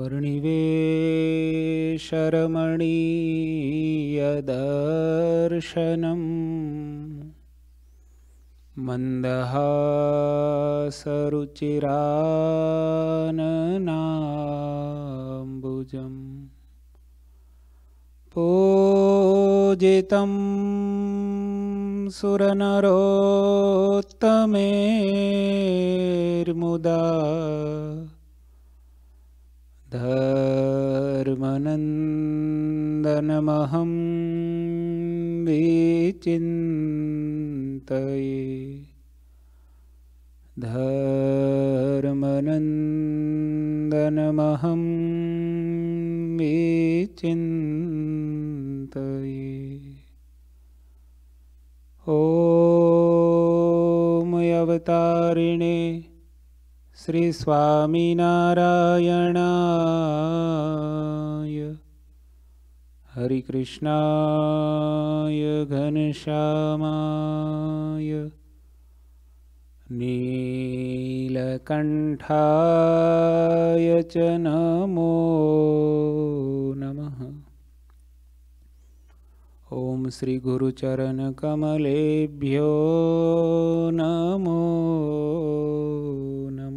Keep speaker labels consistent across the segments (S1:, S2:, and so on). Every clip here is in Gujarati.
S1: वर्णिवे शरमणि मन्दहासरुचिराननाम्बुजम् पूजितं सुरनरोत्तमेर्मुदा धर्मनन्दनमहं विचिन्तये धर्मनन्दनमहं वेचिन्तये ओमयवतारिणे श्रीस्वामिनारायणाय नीलकण्ठाय च नमो नमः ॐ श्रीगुरुचरणकमलेभ्यो नमो नमः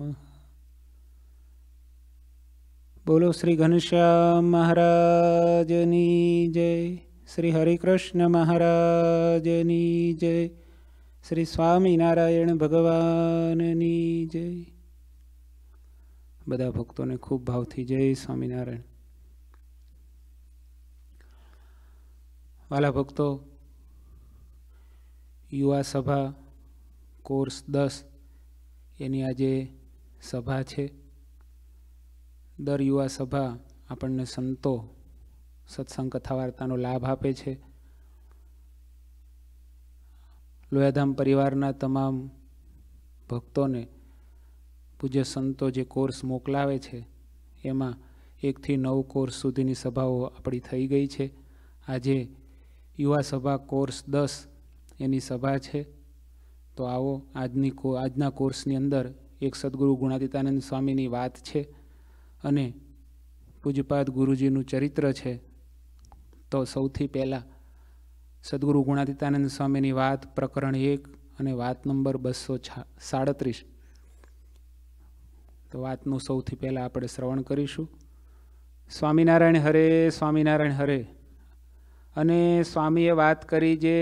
S1: બોલો શ્રી ઘનશ્યામ મહારાજની જય શ્રી હરિકૃષ્ણ મહારાજની જય શ્રી સ્વામિનારાયણ ભગવાનની જય બધા ભક્તોને ખૂબ ભાવથી જય સ્વામિનારાયણ વાલા ભક્તો યુવા સભા કોર્સ દસ એની આજે સભા છે દર યુવા સભા આપણને સંતો સત્સંગ કથા વાર્તાનો લાભ આપે છે લોયાધામ પરિવારના તમામ ભક્તોને પૂજ્ય સંતો જે કોર્સ મોકલાવે છે એમાં એકથી નવ કોર્સ સુધીની સભાઓ આપણી થઈ ગઈ છે આજે યુવા સભા કોર્સ દસ એની સભા છે તો આવો આજની આજના કોર્સની અંદર એક સદગુરુ ગુણાતીતાનંદ સ્વામીની વાત છે અને પૂજપાદ ગુરુજીનું ચરિત્ર છે તો સૌથી પહેલાં સદગુરુ ગુણાતીતાનંદ સ્વામીની વાત પ્રકરણ એક અને વાત નંબર બસો સાડત્રીસ તો વાતનું સૌથી પહેલાં આપણે શ્રવણ કરીશું સ્વામિનારાયણ હરે સ્વામિનારાયણ હરે અને સ્વામીએ વાત કરી જે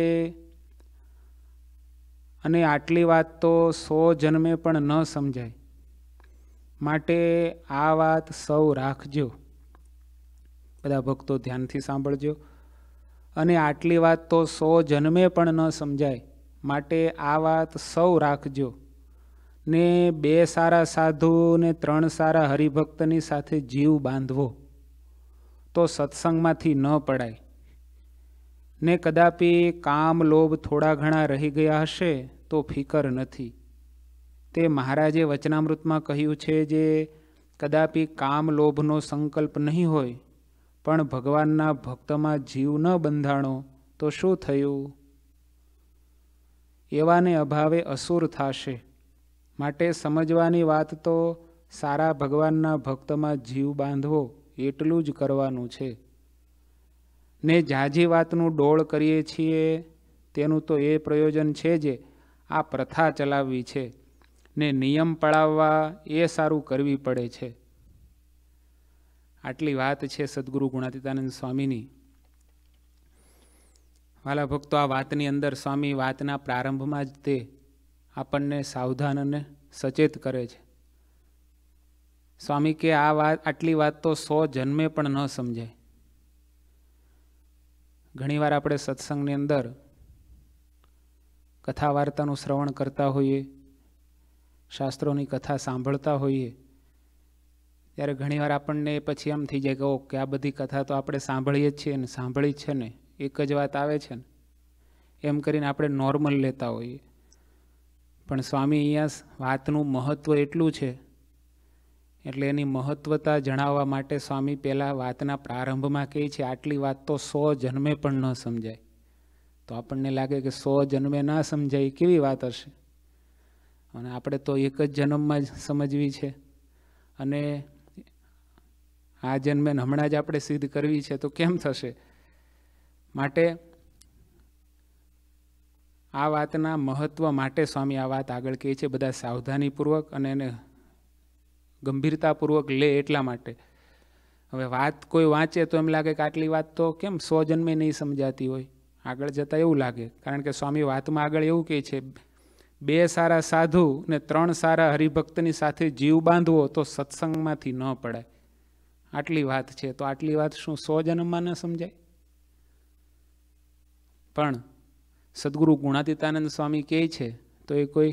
S1: અને આટલી વાત તો સો જન્મે પણ ન સમજાય માટે આ વાત સૌ રાખજો બધા ભક્તો ધ્યાનથી સાંભળજો અને આટલી વાત તો સો જન્મે પણ ન સમજાય માટે આ વાત સૌ રાખજો ને બે સારા સાધુ ને ત્રણ સારા હરિભક્તની સાથે જીવ બાંધવો તો સત્સંગમાંથી ન પડાય ને કદાપી કામ લોભ થોડા ઘણા રહી ગયા હશે તો ફિકર નથી તે મહારાજે વચનામૃતમાં કહ્યું છે જે કદાપી કામ લોભનો સંકલ્પ નહીં હોય પણ ભગવાનના ભક્તમાં જીવ ન બંધાણો તો શું થયું એવાને અભાવે અસુર થશે માટે સમજવાની વાત તો સારા ભગવાનના ભક્તમાં જીવ બાંધવો એટલું જ કરવાનું છે ને જાજી વાતનું ડોળ કરીએ છીએ તેનું તો એ પ્રયોજન છે જે આ પ્રથા ચલાવવી છે ને નિયમ પળાવવા એ સારું કરવી પડે છે આટલી વાત છે સદગુરુ ગુણાતીતાનંદ સ્વામીની વાલા ભક્તો આ વાતની અંદર સ્વામી વાતના પ્રારંભમાં જ તે આપણને સાવધાન અને સચેત કરે છે સ્વામી કે આ વાત આટલી વાત તો સો જન્મે પણ ન સમજાય ઘણીવાર આપણે સત્સંગની અંદર કથા વાર્તાનું શ્રવણ કરતા હોઈએ શાસ્ત્રોની કથા સાંભળતા હોઈએ ત્યારે ઘણીવાર આપણને પછી એમ થઈ જાય કે ઓકે આ બધી કથા તો આપણે સાંભળીએ જ છીએ ને સાંભળી છે ને એક જ વાત આવે છે ને એમ કરીને આપણે નોર્મલ લેતા હોઈએ પણ સ્વામી અહીંયા વાતનું મહત્ત્વ એટલું છે એટલે એની મહત્ત્વતા જણાવવા માટે સ્વામી પહેલાં વાતના પ્રારંભમાં કહે છે આટલી વાત તો સો જન્મે પણ ન સમજાય તો આપણને લાગે કે સો જન્મે ના સમજાય કેવી વાત હશે અને આપણે તો એક જ જન્મમાં જ સમજવી છે અને આ જન્મે હમણાં જ આપણે સિદ્ધ કરવી છે તો કેમ થશે માટે આ વાતના મહત્ત્વ માટે સ્વામી આ વાત આગળ કહે છે બધા સાવધાનીપૂર્વક અને એને ગંભીરતાપૂર્વક લે એટલા માટે હવે વાત કોઈ વાંચે તો એમ લાગે કે આટલી વાત તો કેમ સો જન્મે નહીં સમજાતી હોય આગળ જતાં એવું લાગે કારણ કે સ્વામી વાતમાં આગળ એવું કહે છે બે સારા સાધુ ને ત્રણ સારા હરિભક્તની સાથે જીવ બાંધવો તો સત્સંગમાંથી ન પડાય આટલી વાત છે તો આટલી વાત શું સો જન્મમાં ન સમજાય પણ સદગુરુ ગુણાતીતાનંદ સ્વામી કહે છે તો એ કોઈ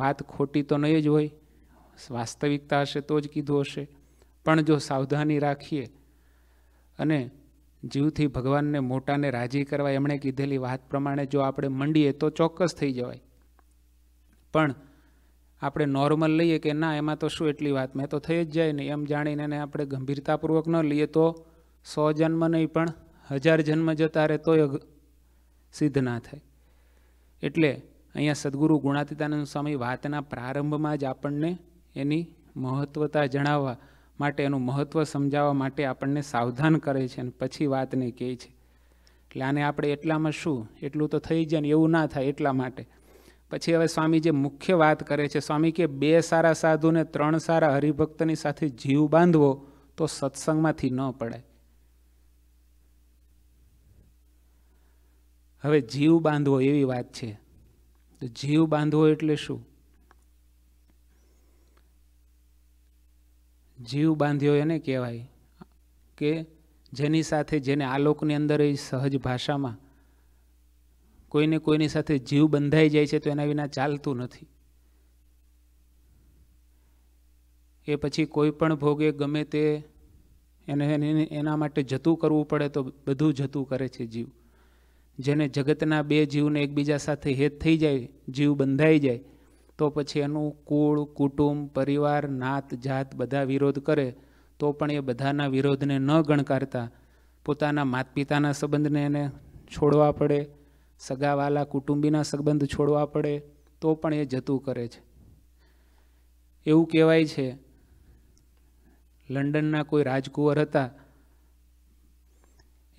S1: વાત ખોટી તો નહીં જ હોય વાસ્તવિકતા હશે તો જ કીધું હશે પણ જો સાવધાની રાખીએ અને જીવથી ભગવાનને મોટાને રાજી કરવા એમણે કીધેલી વાત પ્રમાણે જો આપણે મંડીએ તો ચોક્કસ થઈ જવાય પણ આપણે નોર્મલ લઈએ કે ના એમાં તો શું એટલી વાત મેં તો થઈ જ જાય ને એમ જાણીને આપણે ગંભીરતાપૂર્વક ન લઈએ તો સો જન્મ નહીં પણ હજાર જન્મ જતા રહે તોય સિદ્ધ ના થાય એટલે અહીંયા સદગુરુ ગુણાતીતાનંદ સ્વામી વાતના પ્રારંભમાં જ આપણને એની મહત્ત્વતા જણાવવા માટે એનું મહત્ત્વ સમજાવવા માટે આપણને સાવધાન કરે છે અને પછી વાતને કહે છે એટલે આને આપણે એટલામાં શું એટલું તો થઈ જાય ને એવું ના થાય એટલા માટે પછી હવે સ્વામી જે મુખ્ય વાત કરે છે સ્વામી કે બે સારા સાધુને ત્રણ સારા હરિભક્તની સાથે જીવ બાંધવો તો સત્સંગમાંથી ન પડાય હવે જીવ બાંધવો એવી વાત છે તો જીવ બાંધવો એટલે શું જીવ બાંધ્યો એને કહેવાય કે જેની સાથે જેને આલોકની અંદર એ સહજ ભાષામાં કોઈને કોઈની સાથે જીવ બંધાઈ જાય છે તો એના વિના ચાલતું નથી એ પછી કોઈ પણ ભોગે ગમે તે એને એના માટે જતું કરવું પડે તો બધું જતું કરે છે જીવ જેને જગતના બે જીવને એકબીજા સાથે હેત થઈ જાય જીવ બંધાઈ જાય તો પછી એનું કુળ કુટુંબ પરિવાર નાત જાત બધા વિરોધ કરે તો પણ એ બધાના વિરોધને ન ગણકારતા પોતાના માત પિતાના સંબંધને એને છોડવા પડે સગાવાલા કુટુંબીના સંબંધ છોડવા પડે તો પણ એ જતું કરે છે એવું કહેવાય છે લંડનના કોઈ રાજકુંવર હતા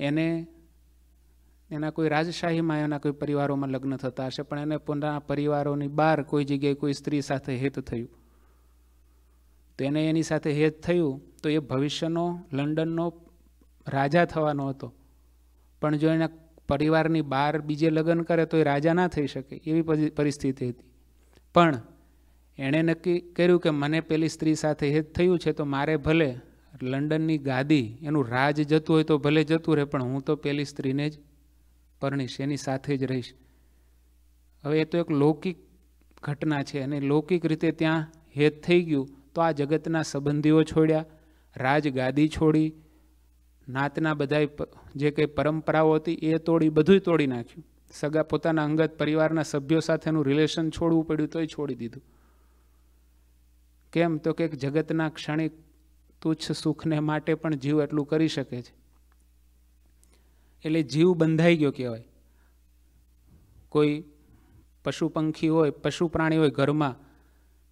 S1: એને એના કોઈ રાજશાહીમાં એના કોઈ પરિવારોમાં લગ્ન થતા હશે પણ એને પોતાના પરિવારોની બહાર કોઈ જગ્યાએ કોઈ સ્ત્રી સાથે હેત થયું તો એને એની સાથે હેત થયું તો એ ભવિષ્યનો લંડનનો રાજા થવાનો હતો પણ જો એના પરિવારની બહાર બીજે લગ્ન કરે તો એ રાજા ના થઈ શકે એવી પરિસ્થિતિ હતી પણ એણે નક્કી કર્યું કે મને પેલી સ્ત્રી સાથે હેત થયું છે તો મારે ભલે લંડનની ગાદી એનું રાજ જતું હોય તો ભલે જતું રહે પણ હું તો પેલી સ્ત્રીને જ પરણીશ એની સાથે જ રહીશ હવે એ તો એક લૌકિક ઘટના છે અને લૌકિક રીતે ત્યાં હેત થઈ ગયું તો આ જગતના સંબંધીઓ છોડ્યા રાજગાદી છોડી નાતના બધા જે કંઈ પરંપરાઓ હતી એ તોડી બધું તોડી નાખ્યું સગા પોતાના અંગત પરિવારના સભ્યો સાથેનું રિલેશન છોડવું પડ્યું તોય છોડી દીધું કેમ તો કે જગતના ક્ષણિક તુચ્છ સુખને માટે પણ જીવ એટલું કરી શકે છે એટલે જીવ બંધાઈ ગયો કહેવાય કોઈ પશુ પંખી હોય પશુ પ્રાણી હોય ઘરમાં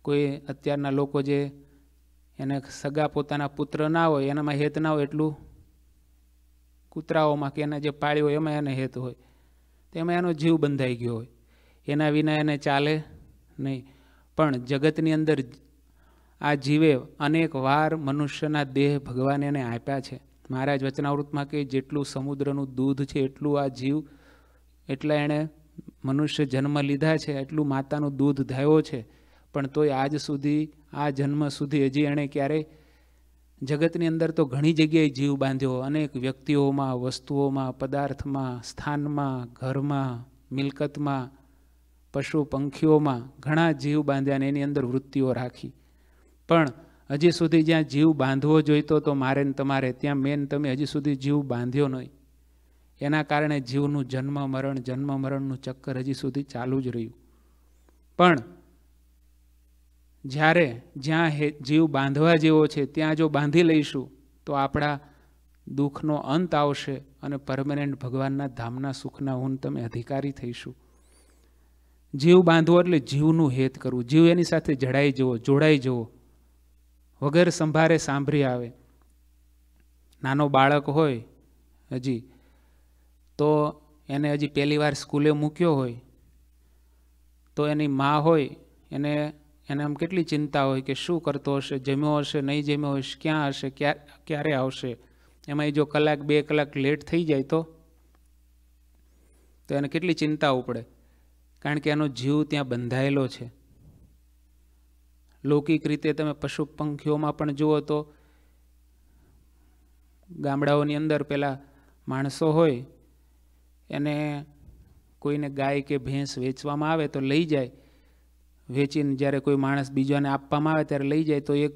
S1: કોઈ અત્યારના લોકો જે એને સગા પોતાના પુત્ર ના હોય એનામાં હેત ના હોય એટલું કૂતરાઓમાં કે એના જે પાળ્યો હોય એમાં એને હેત હોય તો એમાં એનો જીવ બંધાઈ ગયો હોય એના વિના એને ચાલે નહીં પણ જગતની અંદર આ જીવે અનેક વાર મનુષ્યના દેહ ભગવાન એને આપ્યા છે મહારાજ વચનાવૃતમાં કે જેટલું સમુદ્રનું દૂધ છે એટલું આ જીવ એટલા એણે મનુષ્ય જન્મ લીધા છે એટલું માતાનું દૂધ ધાયો છે પણ તોય આજ સુધી આ જન્મ સુધી હજી એણે ક્યારેય જગતની અંદર તો ઘણી જગ્યાએ જીવ બાંધ્યો અનેક વ્યક્તિઓમાં વસ્તુઓમાં પદાર્થમાં સ્થાનમાં ઘરમાં મિલકતમાં પશુ પંખીઓમાં ઘણા જીવ બાંધ્યા અને એની અંદર વૃત્તિઓ રાખી પણ હજી સુધી જ્યાં જીવ બાંધવો જોઈતો તો મારે ને તમારે ત્યાં મેન તમે હજી સુધી જીવ બાંધ્યો નહીં એના કારણે જીવનું જન્મ મરણ જન્મ મરણનું ચક્કર હજી સુધી ચાલુ જ રહ્યું પણ જ્યારે જ્યાં જીવ બાંધવા જેવો છે ત્યાં જો બાંધી લઈશું તો આપણા દુઃખનો અંત આવશે અને પરમનન્ટ ભગવાનના ધામના સુખના ઊન તમે અધિકારી થઈશું જીવ બાંધવો એટલે જીવનું હેત કરવું જીવ એની સાથે જડાઈ જવો જોડાઈ જવો વગર સંભારે સાંભળી આવે નાનો બાળક હોય હજી તો એને હજી પહેલી વાર સ્કૂલે મૂક્યો હોય તો એની મા હોય એને એને આમ કેટલી ચિંતા હોય કે શું કરતો હશે જમ્યો હશે નહીં જમ્યો હશે ક્યાં હશે ક્યાં ક્યારે આવશે એમાં જો કલાક બે કલાક લેટ થઈ જાય તો તો એને કેટલી ચિંતા ઉપડે કારણ કે એનો જીવ ત્યાં બંધાયેલો છે લૌકિક રીતે તમે પશુ પંખીઓમાં પણ જુઓ તો ગામડાઓની અંદર પેલા માણસો હોય એને કોઈને ગાય કે ભેંસ વેચવામાં આવે તો લઈ જાય વેચીને જ્યારે કોઈ માણસ બીજાને આપવામાં આવે ત્યારે લઈ જાય તો એક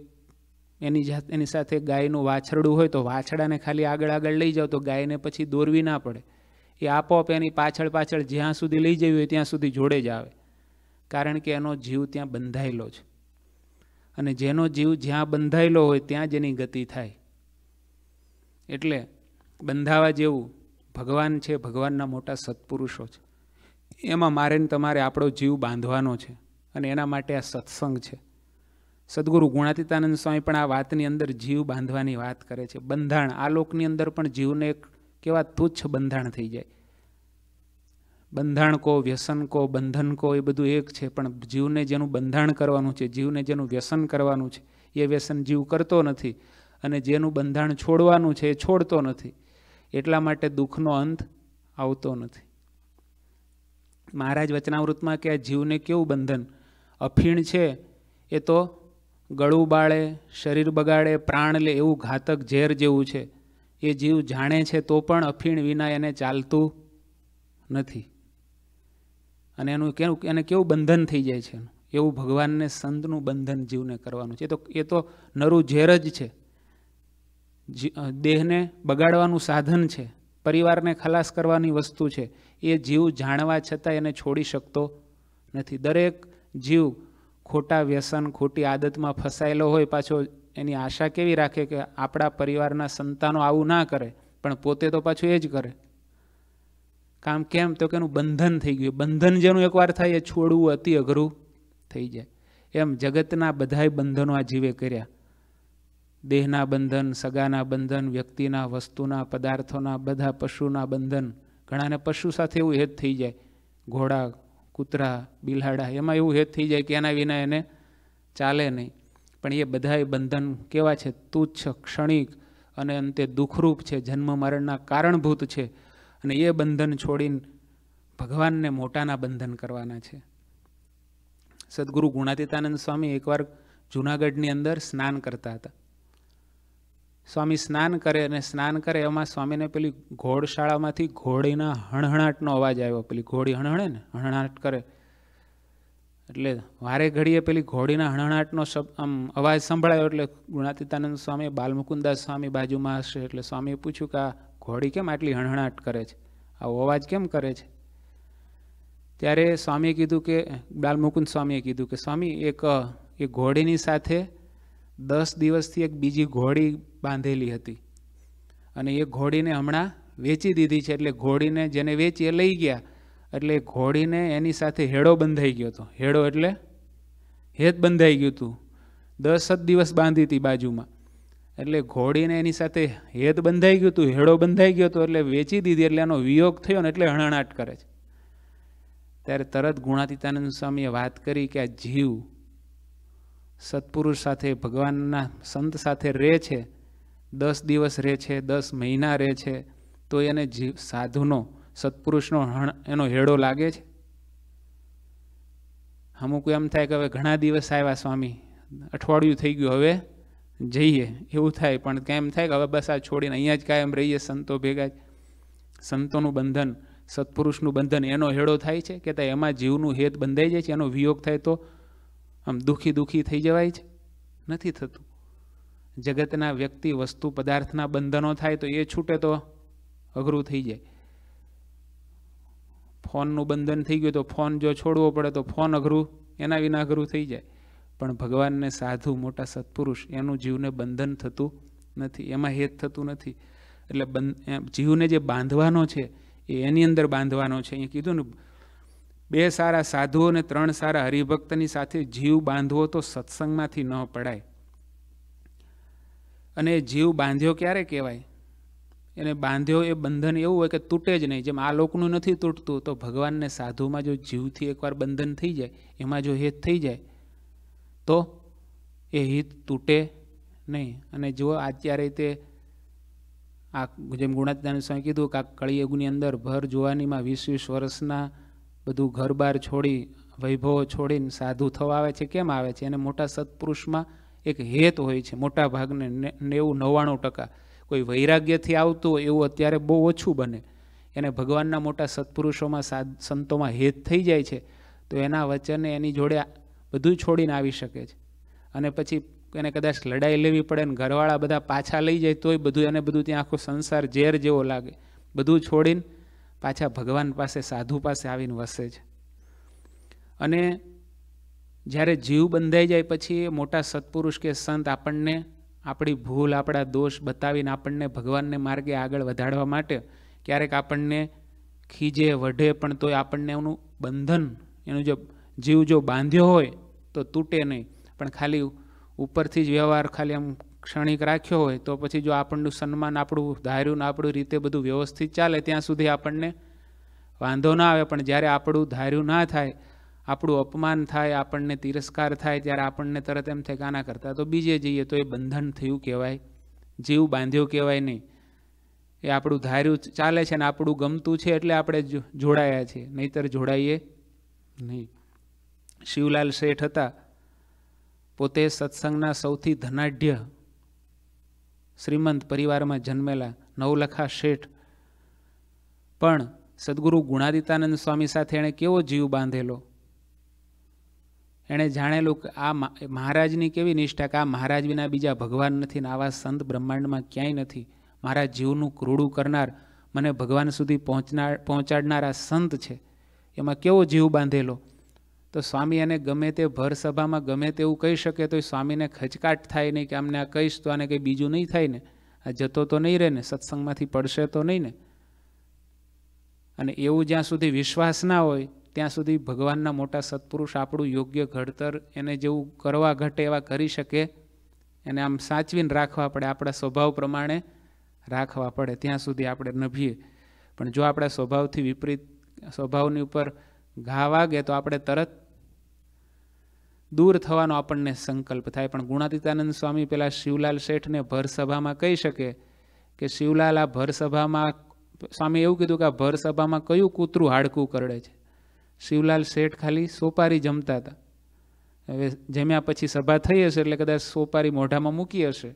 S1: એની જાત એની સાથે ગાયનું વાછરડું હોય તો વાછડાને ખાલી આગળ આગળ લઈ જાઓ તો ગાયને પછી દોરવી ના પડે એ આપોઆપ એની પાછળ પાછળ જ્યાં સુધી લઈ જવી હોય ત્યાં સુધી જોડે જ આવે કારણ કે એનો જીવ ત્યાં બંધાયેલો છે અને જેનો જીવ જ્યાં બંધાયેલો હોય ત્યાં જ એની ગતિ થાય એટલે બંધાવા જેવું ભગવાન છે ભગવાનના મોટા સત્પુરુષો છે એમાં મારે ને તમારે આપણો જીવ બાંધવાનો છે અને એના માટે આ સત્સંગ છે સદગુરુ ગુણાતીતાનંદ સ્વામી પણ આ વાતની અંદર જીવ બાંધવાની વાત કરે છે બંધાણ આ લોકની અંદર પણ જીવને એક કેવા તુચ્છ બંધાણ થઈ જાય બંધાણ કો વ્યસન કો બંધન કો એ બધું એક છે પણ જીવને જેનું બંધાણ કરવાનું છે જીવને જેનું વ્યસન કરવાનું છે એ વ્યસન જીવ કરતો નથી અને જેનું બંધાણ છોડવાનું છે એ છોડતો નથી એટલા માટે દુઃખનો અંત આવતો નથી મહારાજ વચનાવૃતમાં કે આ જીવને કેવું બંધન અફીણ છે એ તો ગળું બાળે શરીર બગાડે પ્રાણ લે એવું ઘાતક ઝેર જેવું છે એ જીવ જાણે છે તો પણ અફીણ વિના એને ચાલતું નથી અને એનું કેવું એને કેવું બંધન થઈ જાય છે એનું એવું ભગવાનને સંતનું બંધન જીવને કરવાનું છે તો એ તો નરું ઝેર જ છે દેહને બગાડવાનું સાધન છે પરિવારને ખલાસ કરવાની વસ્તુ છે એ જીવ જાણવા છતાં એને છોડી શકતો નથી દરેક જીવ ખોટા વ્યસન ખોટી આદતમાં ફસાયેલો હોય પાછો એની આશા કેવી રાખે કે આપણા પરિવારના સંતાનો આવું ના કરે પણ પોતે તો પાછું એ જ કરે કામ કેમ તો કે એનું બંધન થઈ ગયું બંધન જેનું એકવાર થાય એ છોડવું અતિ અઘરું થઈ જાય એમ જગતના બધાય બંધનો આ જીવે કર્યા દેહના બંધન સગાના બંધન વ્યક્તિના વસ્તુના પદાર્થોના બધા પશુના બંધન ઘણાને પશુ સાથે એવું હેત થઈ જાય ઘોડા કૂતરા બિલાડા એમાં એવું હેત થઈ જાય કે એના વિના એને ચાલે નહીં પણ એ બધાએ બંધન કેવા છે તુચ્છ ક્ષણિક અને અંતે દુઃખરૂપ છે જન્મ મરણના કારણભૂત છે અને એ બંધન છોડીને ભગવાનને મોટાના બંધન કરવાના છે સદગુરુ ગુણાતીતાનંદ સ્વામી એકવાર જુનાગઢની અંદર સ્નાન કરતા હતા સ્વામી સ્નાન કરે અને સ્નાન કરે એમાં સ્વામીને પેલી ઘોડશાળામાંથી ઘોડીના હણહણાટનો અવાજ આવ્યો પેલી ઘોડી હણહણે ને હણહણાટ કરે એટલે વારે ઘડીએ પેલી ઘોડીના હણહણાટનો શબ્દ આમ અવાજ સંભળાયો એટલે ગુણાતીતાનંદ સ્વામી બાલમુકુદાસ સ્વામી બાજુમાં હશે એટલે સ્વામીએ પૂછ્યું કે આ ઘોડી કેમ આટલી હણહણાટ કરે છે આવો અવાજ કેમ કરે છે ત્યારે સ્વામીએ કીધું કે બાલમુકુંદ સ્વામીએ કીધું કે સ્વામી એક એ ઘોડીની સાથે દસ દિવસથી એક બીજી ઘોડી બાંધેલી હતી અને એ ઘોડીને હમણાં વેચી દીધી છે એટલે ઘોડીને જેને વેચી એ લઈ ગયા એટલે એ ઘોડીને એની સાથે હેડો બંધાઈ ગયો હતો હેડો એટલે હેત બંધાઈ ગયું હતું દસ જ દિવસ બાંધી હતી બાજુમાં એટલે ઘોડીને એની સાથે હેદ બંધાઈ ગયું હતું હેડો બંધાઈ ગયો હતો એટલે વેચી દીધી એટલે આનો વિયોગ થયો ને એટલે હણહણાટ કરે છે ત્યારે તરત ગુણાતીતાનંદ સ્વામીએ વાત કરી કે આ જીવ સત્પુરુષ સાથે ભગવાનના સંત સાથે રહે છે દસ દિવસ રહે છે દસ મહિના રહે છે તો એને જીવ સાધુનો સત્પુરુષનો હણ એનો હેડો લાગે છે અમુક એમ થાય કે હવે ઘણા દિવસ આવ્યા સ્વામી અઠવાડિયું થઈ ગયું હવે જઈએ એવું થાય પણ કેમ થાય કે હવે બસ આ છોડીને અહીંયા જ કાયમ રહીએ સંતો ભેગા જ સંતોનું બંધન સત્પુરુષનું બંધન એનો હેળો થાય છે કે એમાં જીવનું હેત બંધાઈ જાય છે એનો વિયોગ થાય તો આમ દુઃખી દુઃખી થઈ જવાય છે નથી થતું જગતના વ્યક્તિ વસ્તુ પદાર્થના બંધનો થાય તો એ છૂટે તો અઘરું થઈ જાય ફોનનું બંધન થઈ ગયું તો ફોન જો છોડવો પડે તો ફોન અઘરું એના વિના અઘરું થઈ જાય પણ ભગવાનને સાધુ મોટા સત્પુરુષ એનું જીવને બંધન થતું નથી એમાં હેત થતું નથી એટલે જીવને જે બાંધવાનો છે એ એની અંદર બાંધવાનો છે અહીંયા કીધું ને બે સારા સાધુઓ અને ત્રણ સારા હરિભક્તની સાથે જીવ બાંધવો તો સત્સંગમાંથી ન પડાય અને જીવ બાંધ્યો ક્યારે કહેવાય એને બાંધ્યો એ બંધન એવું હોય કે તૂટે જ નહીં જેમ આ લોકનું નથી તૂટતું તો ભગવાનને સાધુમાં જો જીવથી એકવાર બંધન થઈ જાય એમાં જો હેત થઈ જાય તો એ હિત તૂટે નહીં અને જો અત્યારે તે આ જેમ ગુણાત્માનું સ્વામી કીધું કે આ કળિયુગની અંદર ભર જોવાનીમાં વીસ વીસ વર્ષના બધું ઘર બાર છોડી વૈભવો છોડીને સાધુ થવા આવે છે કેમ આવે છે અને મોટા સત્પુરુષમાં એક હેત હોય છે મોટા ભાગને નેવું નવ્વાણું ટકા કોઈ વૈરાગ્યથી આવતું એવું અત્યારે બહુ ઓછું બને એને ભગવાનના મોટા સત્પુરુષોમાં સંતોમાં હેત થઈ જાય છે તો એના વચને એની જોડે બધું છોડીને આવી શકે છે અને પછી એને કદાચ લડાઈ લેવી પડે ને ઘરવાળા બધા પાછા લઈ જાય તોય બધું એને બધું ત્યાં આખો સંસાર ઝેર જેવો લાગે બધું છોડીને પાછા ભગવાન પાસે સાધુ પાસે આવીને વસે છે અને જ્યારે જીવ બંધાઈ જાય પછી મોટા સત્પુરુષ કે સંત આપણને આપણી ભૂલ આપણા દોષ બતાવીને આપણને ભગવાનને માર્ગે આગળ વધારવા માટે ક્યારેક આપણને ખીજે વઢે પણ તોય આપણને એનું બંધન એનું જે જીવ જો બાંધ્યો હોય તો તૂટે નહીં પણ ખાલી ઉપરથી જ વ્યવહાર ખાલી આમ ક્ષણિક રાખ્યો હોય તો પછી જો આપણનું સન્માન આપણું ધાર્યું ને આપણું રીતે બધું વ્યવસ્થિત ચાલે ત્યાં સુધી આપણને વાંધો ના આવે પણ જ્યારે આપણું ધાર્યું ના થાય આપણું અપમાન થાય આપણને તિરસ્કાર થાય ત્યારે આપણને તરત એમ થાય કે આના કરતાં તો બીજે જઈએ તો એ બંધન થયું કહેવાય જીવ બાંધ્યો કહેવાય નહીં એ આપણું ધાર્યું ચાલે છે ને આપણું ગમતું છે એટલે આપણે જોડાયા છીએ નહીતર જોડાઈએ નહીં શિવલાલ શેઠ હતા પોતે સત્સંગના સૌથી ધનાઢ્ય શ્રીમંત પરિવારમાં જન્મેલા નવલખા શેઠ પણ સદગુરુ ગુણાદિતાનંદ સ્વામી સાથે એણે કેવો જીવ બાંધેલો એણે જાણેલું કે આ મહારાજની કેવી નિષ્ઠા કે આ મહારાજ વિના બીજા ભગવાન નથી ને આવા સંત બ્રહ્માંડમાં ક્યાંય નથી મારા જીવનું ક્રૂડું કરનાર મને ભગવાન સુધી પહોંચનાર પહોંચાડનાર આ સંત છે એમાં કેવો જીવ બાંધેલો તો સ્વામી એને ગમે તે ભર સભામાં ગમે તેવું કહી શકે તો સ્વામીને ખચકાટ થાય નહીં કે આમને આ કહીશ તો આને કંઈ બીજું નહીં થાય ને આ જતો તો નહીં રહે ને સત્સંગમાંથી પડશે તો નહીં ને અને એવું જ્યાં સુધી વિશ્વાસ ના હોય ત્યાં સુધી ભગવાનના મોટા સત્પુરુષ આપણું યોગ્ય ઘડતર એને જેવું કરવા ઘટે એવા કરી શકે એને આમ સાચવીને રાખવા પડે આપણા સ્વભાવ પ્રમાણે રાખવા પડે ત્યાં સુધી આપણે નભીએ પણ જો આપણા સ્વભાવથી વિપરીત સ્વભાવની ઉપર ઘા વાગે તો આપણે તરત દૂર થવાનો આપણને સંકલ્પ થાય પણ ગુણાતીતાનંદ સ્વામી પેલા શિવલાલ શેઠને ભરસભામાં કહી શકે કે શિવલાલ આ ભરસભામાં સ્વામી એવું કીધું કે આ ભરસભામાં કયું કૂતરું હાડકું કરડે છે શિવલાલ શેઠ ખાલી સોપારી જમતા હતા હવે જમ્યા પછી સભા થઈ હશે એટલે કદાચ સોપારી મોઢામાં મૂકી હશે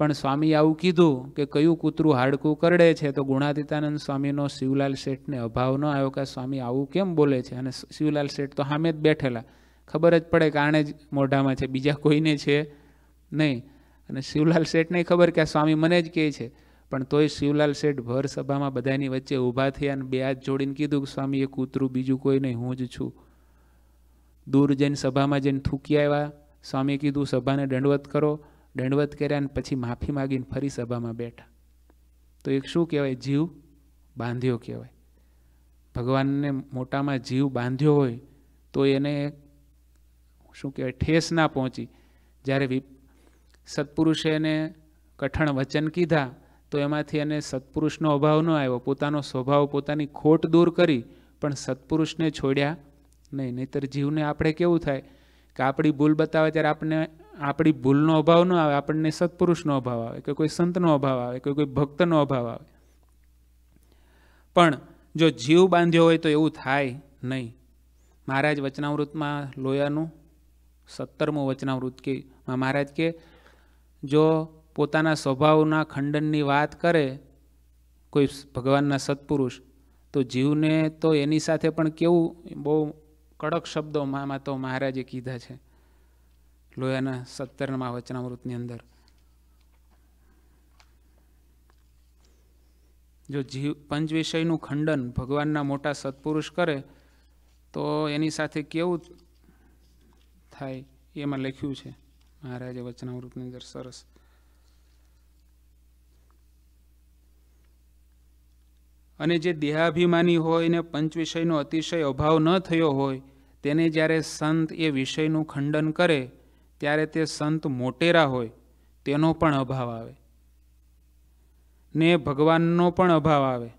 S1: પણ સ્વામી આવું કીધું કે કયું કૂતરું હાડકું કરડે છે તો ગુણાતીતાનંદ સ્વામીનો શિવલાલ શેઠને અભાવ ન આવ્યો કે સ્વામી આવું કેમ બોલે છે અને શિવલાલ શેઠ તો સામે જ બેઠેલા ખબર જ પડે કારણે જ મોઢામાં છે બીજા કોઈને છે નહીં અને શિવલાલ શેઠને ખબર કે આ સ્વામી મને જ કહે છે પણ તોય શિવલાલ શેઠ ભર સભામાં બધાની વચ્ચે ઊભા થયા અને બે હાથ જોડીને કીધું કે સ્વામી એ કૂતરું બીજું કોઈ નહીં હું જ છું દૂર જઈને સભામાં જઈને થૂકી આવ્યા સ્વામી કીધું સભાને દંડવત કરો દંડવત કર્યા અને પછી માફી માગીને ફરી સભામાં બેઠા તો એક શું કહેવાય જીવ બાંધ્યો કહેવાય ભગવાનને મોટામાં જીવ બાંધ્યો હોય તો એને શું કહેવાય ઠેસ ના પહોંચી જ્યારે વિપ સત્પુરુષે એને કઠણ વચન કીધા તો એમાંથી એને સત્પુરુષનો અભાવ ન આવ્યો પોતાનો સ્વભાવ પોતાની ખોટ દૂર કરી પણ સત્પુરુષને છોડ્યા નહીં નહીતર જીવને આપણે કેવું થાય કે આપણી ભૂલ બતાવે ત્યારે આપણે આપણી ભૂલનો અભાવ ન આવે આપણને સત્પુરુષનો અભાવ આવે કે કોઈ સંતનો અભાવ આવે કે કોઈ ભક્તનો અભાવ આવે પણ જો જીવ બાંધ્યો હોય તો એવું થાય નહીં મહારાજ વચનાવૃતમાં લોયાનું સત્તરમું વચનાવૃત કે મહારાજ કે જો પોતાના સ્વભાવના ખંડનની વાત કરે કોઈ ભગવાનના સત્પુરુષ તો જીવને તો એની સાથે પણ કેવું બહુ કડક શબ્દો શબ્દોમાં તો મહારાજે કીધા છે લોહાના સત્તરમાં વચનામૃતની અંદર જો જીવ પંચ વિષયનું ખંડન ભગવાનના મોટા સત્પુરુષ કરે તો એની સાથે કેવું થાય એમાં લખ્યું છે મહારાજે વચનામૃતની અંદર સરસ અને જે દેહાભિમાની હોય ને પંચ વિષયનો અતિશય અભાવ ન થયો હોય તેને જ્યારે સંત એ વિષયનું ખંડન કરે ત્યારે તે સંત મોટેરા હોય તેનો પણ અભાવ આવે ને ભગવાનનો પણ અભાવ આવે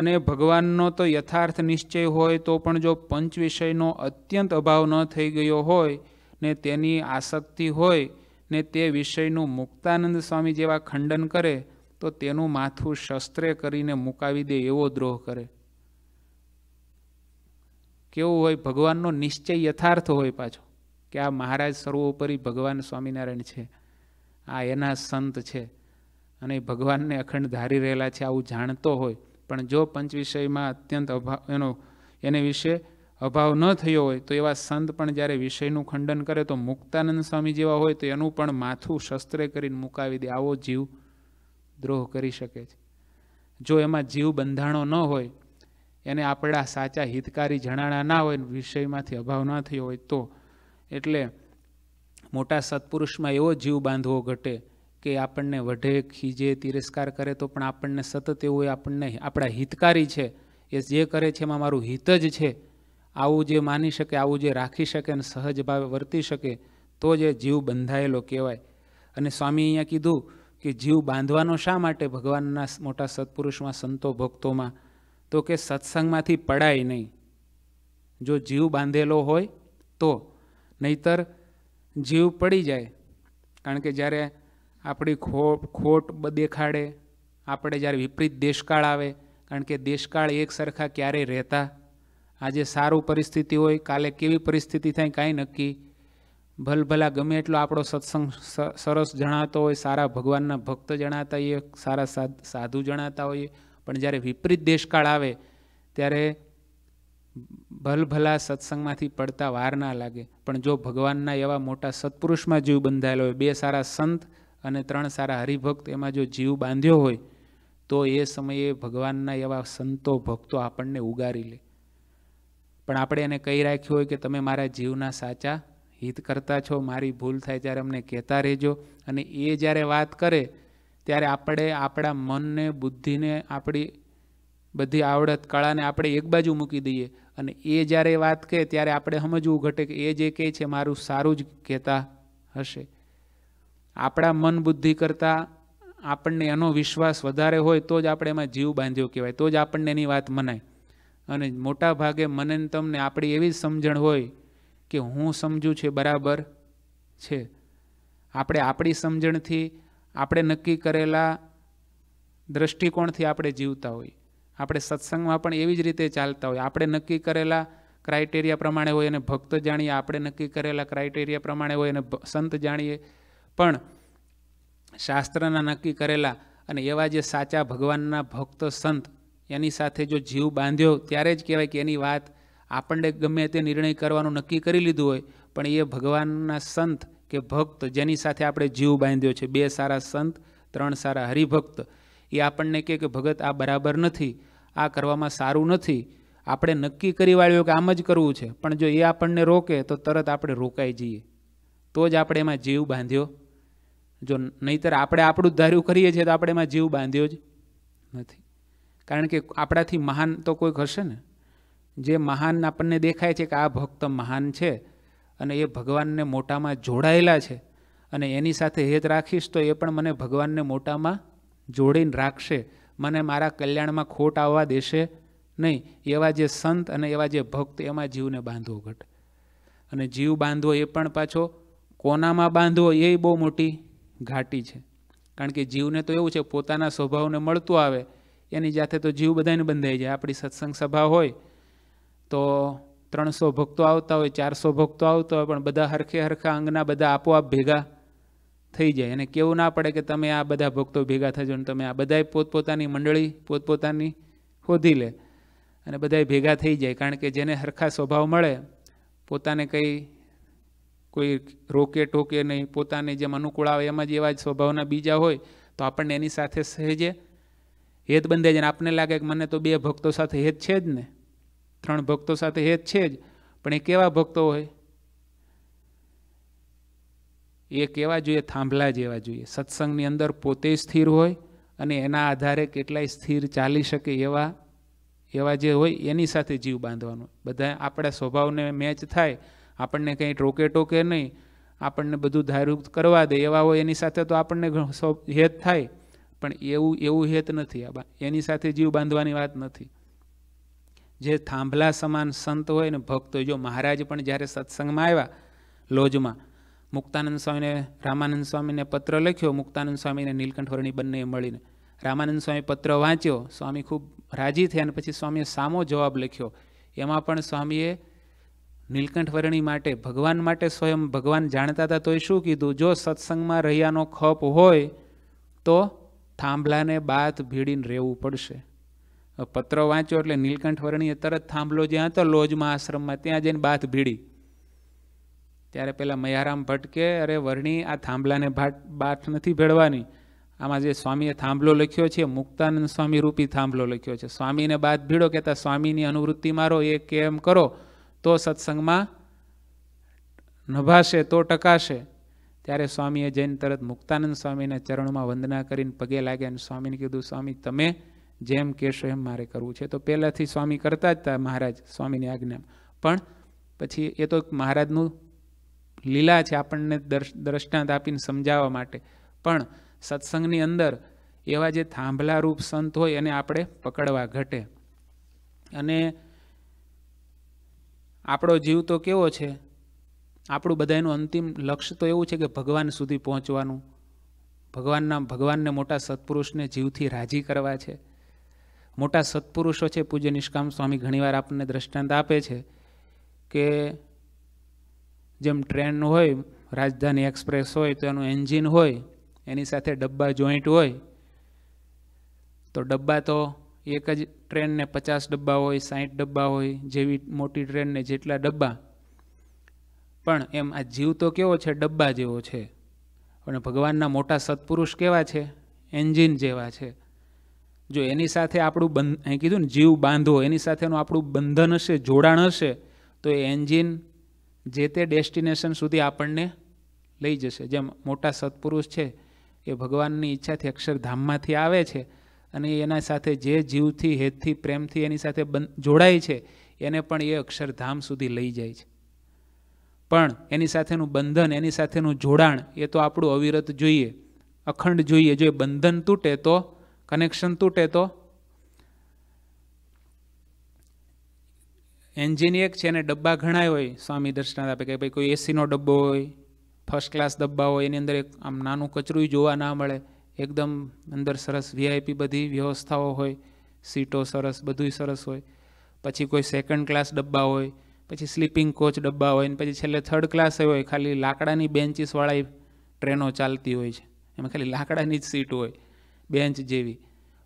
S1: અને ભગવાનનો તો યથાર્થ નિશ્ચય હોય તો પણ જો પંચ વિષયનો અત્યંત અભાવ ન થઈ ગયો હોય ને તેની આસક્તિ હોય ને તે વિષયનું મુક્તાનંદ સ્વામી જેવા ખંડન કરે તો તેનું માથું શસ્ત્રે કરીને મુકાવી દે એવો દ્રોહ કરે કેવું હોય ભગવાનનો નિશ્ચય યથાર્થ હોય પાછો કે આ મહારાજ સર્વોપરી ભગવાન સ્વામિનારાયણ છે આ એના સંત છે અને ભગવાનને અખંડ ધારી રહેલા છે આવું જાણતો હોય પણ જો પંચ વિષયમાં અત્યંત અભાવ એનો એને વિશે અભાવ ન થયો હોય તો એવા સંત પણ જ્યારે વિષયનું ખંડન કરે તો મુક્તાનંદ સ્વામી જેવા હોય તો એનું પણ માથું શસ્ત્રે કરીને મુકાવી દે આવો જીવ દ્રોહ કરી શકે છે જો એમાં જીવ બંધાણો ન હોય એને આપણા સાચા હિતકારી જણાણા ના હોય વિષયમાંથી અભાવ ન થયો હોય તો એટલે મોટા સત્પુરુષમાં એવો જીવ બાંધવો ઘટે કે આપણને વઢે ખીજે તિરસ્કાર કરે તો પણ આપણને સતત એવું આપણને આપણા હિતકારી છે એ જે કરે છે એમાં મારું હિત જ છે આવું જે માની શકે આવું જે રાખી શકે અને સહજ ભાવે વર્તી શકે તો જ એ જીવ બંધાયેલો કહેવાય અને સ્વામી અહીંયા કીધું કે જીવ બાંધવાનો શા માટે ભગવાનના મોટા સત્પુરુષમાં સંતો ભક્તોમાં તો કે સત્સંગમાંથી પડાય નહીં જો જીવ બાંધેલો હોય તો નહીતર જીવ પડી જાય કારણ કે જ્યારે આપણી ખો ખોટ દેખાડે આપણે જ્યારે વિપરીત દેશકાળ આવે કારણ કે દેશકાળ એક સરખા ક્યારેય રહેતા આજે સારું પરિસ્થિતિ હોય કાલે કેવી પરિસ્થિતિ થાય કાંઈ નક્કી ભલભલા ગમે એટલો આપણો સત્સંગ સરસ જણાતો હોય સારા ભગવાનના ભક્ત જણાતા હોઈએ સારા સાધુ જણાતા હોઈએ પણ જ્યારે વિપરીત દેશકાળ આવે ત્યારે ભલભલા સત્સંગમાંથી પડતા વાર ના લાગે પણ જો ભગવાનના એવા મોટા સત્પુરુષમાં જીવ બંધાયેલો હોય બે સારા સંત અને ત્રણ સારા હરિભક્ત એમાં જો જીવ બાંધ્યો હોય તો એ સમયે ભગવાનના એવા સંતો ભક્તો આપણને ઉગારી લે પણ આપણે એને કહી રાખ્યું હોય કે તમે મારા જીવના સાચા હિત કરતા છો મારી ભૂલ થાય ત્યારે અમને કહેતા રહેજો અને એ જ્યારે વાત કરે ત્યારે આપણે આપણા મનને બુદ્ધિને આપણી બધી આવડત કળાને આપણે એક બાજુ મૂકી દઈએ અને એ જ્યારે વાત કહે ત્યારે આપણે સમજવું ઘટે કે એ જે કહે છે મારું સારું જ કહેતા હશે આપણા મન બુદ્ધિ કરતાં આપણને એનો વિશ્વાસ વધારે હોય તો જ આપણે એમાં જીવ બાંધ્યો કહેવાય તો જ આપણને એની વાત મનાય અને મોટા ભાગે મને તમને આપણી એવી જ સમજણ હોય કે હું સમજું છે બરાબર છે આપણે આપણી સમજણથી આપણે નક્કી કરેલા દ્રષ્ટિકોણથી આપણે જીવતા હોઈએ આપણે સત્સંગમાં પણ એવી જ રીતે ચાલતા હોય આપણે નક્કી કરેલા ક્રાઇટેરિયા પ્રમાણે હોય અને ભક્ત જાણીએ આપણે નક્કી કરેલા ક્રાઇટેરિયા પ્રમાણે હોય અને સંત જાણીએ પણ શાસ્ત્રના નક્કી કરેલા અને એવા જે સાચા ભગવાનના ભક્ત સંત એની સાથે જો જીવ બાંધ્યો ત્યારે જ કહેવાય કે એની વાત આપણને ગમે તે નિર્ણય કરવાનું નક્કી કરી લીધું હોય પણ એ ભગવાનના સંત કે ભક્ત જેની સાથે આપણે જીવ બાંધ્યો છે બે સારા સંત ત્રણ સારા હરિભક્ત એ આપણને કહે કે ભગત આ બરાબર નથી આ કરવામાં સારું નથી આપણે નક્કી કરી વાળ્યું કે આમ જ કરવું છે પણ જો એ આપણને રોકે તો તરત આપણે રોકાઈ જઈએ તો જ આપણે એમાં જીવ બાંધ્યો જો નહીંતર આપણે આપણું જ ધાર્યું કરીએ છીએ તો આપણે એમાં જીવ બાંધ્યો જ નથી કારણ કે આપણાથી મહાન તો કોઈક હશે ને જે મહાન આપણને દેખાય છે કે આ ભક્ત મહાન છે અને એ ભગવાનને મોટામાં જોડાયેલા છે અને એની સાથે હેત રાખીશ તો એ પણ મને ભગવાનને મોટામાં જોડીને રાખશે મને મારા કલ્યાણમાં ખોટ આવવા દેશે નહીં એવા જે સંત અને એવા જે ભક્ત એમાં જીવને બાંધવો ઘટ અને જીવ બાંધવો એ પણ પાછો કોનામાં બાંધવો એ બહુ મોટી ઘાટી છે કારણ કે જીવને તો એવું છે પોતાના સ્વભાવને મળતું આવે એની જાતે તો જીવ બધાને બંધાઈ જાય આપણી સત્સંગ સભા હોય તો ત્રણસો ભક્તો આવતા હોય ચારસો ભક્તો આવતા હોય પણ બધા હરખે હરખા અંગના બધા આપોઆપ ભેગા થઈ જાય અને કેવું ના પડે કે તમે આ બધા ભક્તો ભેગા થજો ને તમે આ બધાએ પોતપોતાની મંડળી પોતપોતાની શોધી લે અને બધાએ ભેગા થઈ જાય કારણ કે જેને હરખા સ્વભાવ મળે પોતાને કંઈ કોઈ રોકે ટોકે નહીં પોતાને જેમ અનુકૂળ આવે એમાં જ એવા જ સ્વભાવના બીજા હોય તો આપણને એની સાથે સહેજે હેત બંધાય જાય આપણને લાગે કે મને તો બે ભક્તો સાથે હેત છે જ ને ત્રણ ભક્તો સાથે હેત છે જ પણ એ કેવા ભક્તો હોય એ કેવા જોઈએ થાંભલા જેવા જોઈએ સત્સંગની અંદર પોતે સ્થિર હોય અને એના આધારે કેટલાય સ્થિર ચાલી શકે એવા એવા જે હોય એની સાથે જીવ બાંધવાનો બધા આપણા સ્વભાવને મેચ થાય આપણને કંઈ ટોકે ટોકે નહીં આપણને બધું ધારું કરવા દે એવા હોય એની સાથે તો આપણને હેત થાય પણ એવું એવું હેત નથી એની સાથે જીવ બાંધવાની વાત નથી જે થાંભલા સમાન સંત હોય ને ભક્ત હોય જો મહારાજ પણ જ્યારે સત્સંગમાં આવ્યા લોજમાં મુક્તાનંદ સ્વામીને રામાનંદ સ્વામીને પત્ર લખ્યો મુક્તાનંદ સ્વામીને નીલકંઠવર્ણી બંને મળીને રામાનંદ સ્વામી પત્ર વાંચ્યો સ્વામી ખૂબ રાજી થયા અને પછી સ્વામીએ સામો જવાબ લખ્યો એમાં પણ સ્વામીએ નીલકંઠવર્ણી માટે ભગવાન માટે સ્વયં ભગવાન જાણતા હતા તો એ શું કીધું જો સત્સંગમાં રહ્યાનો ખપ હોય તો થાંભલાને બાથ ભીડીને રહેવું પડશે પત્રો વાંચ્યો એટલે નીલકંઠ વર્ણીએ તરત થાંભલો જ્યાં હતો લોજમાં આશ્રમમાં ત્યાં જઈને બાથ ભીડી ત્યારે પેલા મયારામ ભટકે અરે વર્ણી આ થાંભલાને ભાટ બાથ નથી ભેળવાની આમાં જે સ્વામીએ થાંભલો લખ્યો છે મુક્તાનંદ સ્વામી રૂપી થાંભલો લખ્યો છે સ્વામીને બાદ ભીડો કહેતા સ્વામીની અનુવૃત્તિ મારો એ કેમ કરો તો સત્સંગમાં નભાશે તો ટકાશે ત્યારે સ્વામીએ જઈને તરત મુક્તાનંદ સ્વામીના ચરણમાં વંદના કરીને પગે લાગ્યા અને સ્વામીને કીધું સ્વામી તમે જેમ કહેશો એમ મારે કરવું છે તો પહેલાંથી સ્વામી કરતા જ હતા મહારાજ સ્વામીની આજ્ઞા પણ પછી એ તો મહારાજનું લીલા છે આપણને દ્રષ્ટાંત આપીને સમજાવવા માટે પણ સત્સંગની અંદર એવા જે થાંભલારૂપ સંત હોય એને આપણે પકડવા ઘટે અને આપણો જીવ તો કેવો છે આપણું બધાનું અંતિમ લક્ષ્ય તો એવું છે કે ભગવાન સુધી પહોંચવાનું ભગવાનના ભગવાનને મોટા સત્પુરુષને જીવથી રાજી કરવા છે મોટા સત્પુરુષો છે પૂજ્ય નિષ્કામ સ્વામી ઘણીવાર આપણને દ્રષ્ટાંત આપે છે કે જેમ ટ્રેન હોય રાજધાની એક્સપ્રેસ હોય તો એનું એન્જિન હોય એની સાથે ડબ્બા જોઈન્ટ હોય તો ડબ્બા તો એક જ ટ્રેનને પચાસ ડબ્બા હોય સાઠ ડબ્બા હોય જેવી મોટી ટ્રેનને જેટલા ડબ્બા પણ એમ આ જીવ તો કેવો છે ડબ્બા જેવો છે અને ભગવાનના મોટા સત્પુરુષ કેવા છે એન્જિન જેવા છે જો એની સાથે આપણું બંધ અહીં કીધું ને જીવ બાંધો એની સાથેનું આપણું બંધન હશે જોડાણ હશે તો એ એન્જિન જે તે ડેસ્ટિનેશન સુધી આપણને લઈ જશે જેમ મોટા સત્પુરુષ છે એ ભગવાનની ઈચ્છાથી અક્ષરધામમાંથી આવે છે અને એના સાથે જે જીવથી હેતથી પ્રેમથી એની સાથે જોડાય છે એને પણ એ અક્ષરધામ સુધી લઈ જાય છે પણ એની સાથેનું બંધન એની સાથેનું જોડાણ એ તો આપણું અવિરત જોઈએ અખંડ જોઈએ જો એ બંધન તૂટે તો કનેક્શન તૂટે તો એન્જિન એક છે એને ડબ્બા ઘણા હોય સ્વામી દર્શનાથ આપે કે ભાઈ કોઈ એસીનો ડબ્બો હોય ફર્સ્ટ ક્લાસ ડબ્બા હોય એની અંદર એક આમ નાનું કચરું જોવા ના મળે એકદમ અંદર સરસ વીઆઈપી બધી વ્યવસ્થાઓ હોય સીટો સરસ બધું સરસ હોય પછી કોઈ સેકન્ડ ક્લાસ ડબ્બા હોય પછી સ્લીપિંગ કોચ ડબ્બા હોય ને પછી છેલ્લે થર્ડ ક્લાસ હોય ખાલી લાકડાની બેન્ચીસવાળા ટ્રેનો ચાલતી હોય છે એમાં ખાલી લાકડાની જ સીટ હોય બેન્ચ જેવી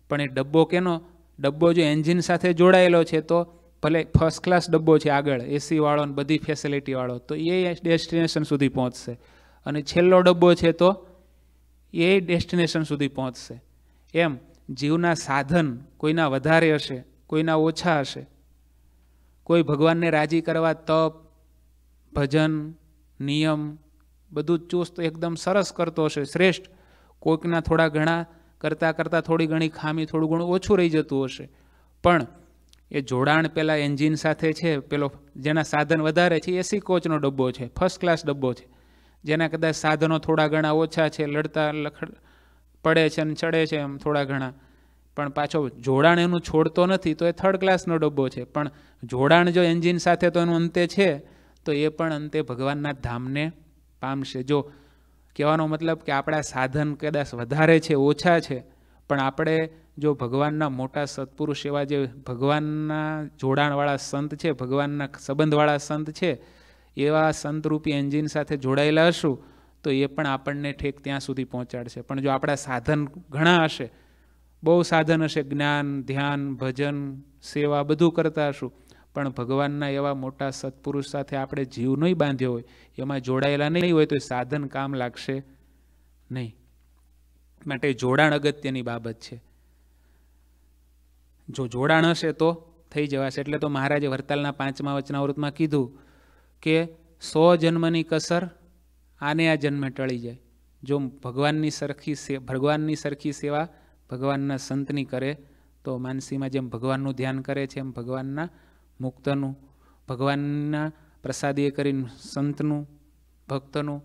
S1: પણ એ ડબ્બો કેનો ડબ્બો જો એન્જિન સાથે જોડાયેલો છે તો ભલે ફર્સ્ટ ક્લાસ ડબ્બો છે આગળ એસીવાળો ને બધી ફેસિલિટીવાળો તો એ ડેસ્ટિનેશન સુધી પહોંચશે અને છેલ્લો ડબ્બો છે તો એ ડેસ્ટિનેશન સુધી પહોંચશે એમ જીવના સાધન કોઈના વધારે હશે કોઈના ઓછા હશે કોઈ ભગવાનને રાજી કરવા તપ ભજન નિયમ બધું ચુસ્ત એકદમ સરસ કરતો હશે શ્રેષ્ઠ કોઈકના થોડા ઘણા કરતાં કરતાં થોડી ઘણી ખામી થોડું ઘણું ઓછું રહી જતું હશે પણ એ જોડાણ પેલા એન્જિન સાથે છે પેલો જેના સાધન વધારે છે એસી કોચનો ડબ્બો છે ફર્સ્ટ ક્લાસ ડબ્બો છે જેના કદાચ સાધનો થોડા ઘણા ઓછા છે લડતા લખડ પડે છે અને ચડે છે એમ થોડા ઘણા પણ પાછો જોડાણ એનું છોડતો નથી તો એ થર્ડ ક્લાસનો ડબ્બો છે પણ જોડાણ જો એન્જિન સાથે તો એનું અંતે છે તો એ પણ અંતે ભગવાનના ધામને પામશે જો કહેવાનો મતલબ કે આપણા સાધન કદાચ વધારે છે ઓછા છે પણ આપણે જો ભગવાનના મોટા સત્પુરુષ એવા જે ભગવાનના જોડાણવાળા સંત છે ભગવાનના સંબંધવાળા સંત છે એવા સંતરૂપી એન્જિન સાથે જોડાયેલા હશું તો એ પણ આપણને ઠેક ત્યાં સુધી પહોંચાડશે પણ જો આપણા સાધન ઘણા હશે બહુ સાધન હશે જ્ઞાન ધ્યાન ભજન સેવા બધું કરતા હશું પણ ભગવાનના એવા મોટા સત્પુરુષ સાથે આપણે જીવ નહીં બાંધ્યો હોય એમાં જોડાયેલા નહીં હોય તો એ સાધન કામ લાગશે નહીં માટે જોડાણ અગત્યની બાબત છે જો જોડાણ હશે તો થઈ જવાશે એટલે તો મહારાજે વરતાલના પાંચમા વચનાવૃતમાં કીધું કે સો જન્મની કસર આને આ જન્મે ટળી જાય જો ભગવાનની સરખી ભગવાનની સરખી સેવા ભગવાનના સંતની કરે તો માનસીમાં જેમ ભગવાનનું ધ્યાન કરે છે એમ ભગવાનના મુક્તનું ભગવાનના પ્રસાદીએ કરીને સંતનું ભક્તનું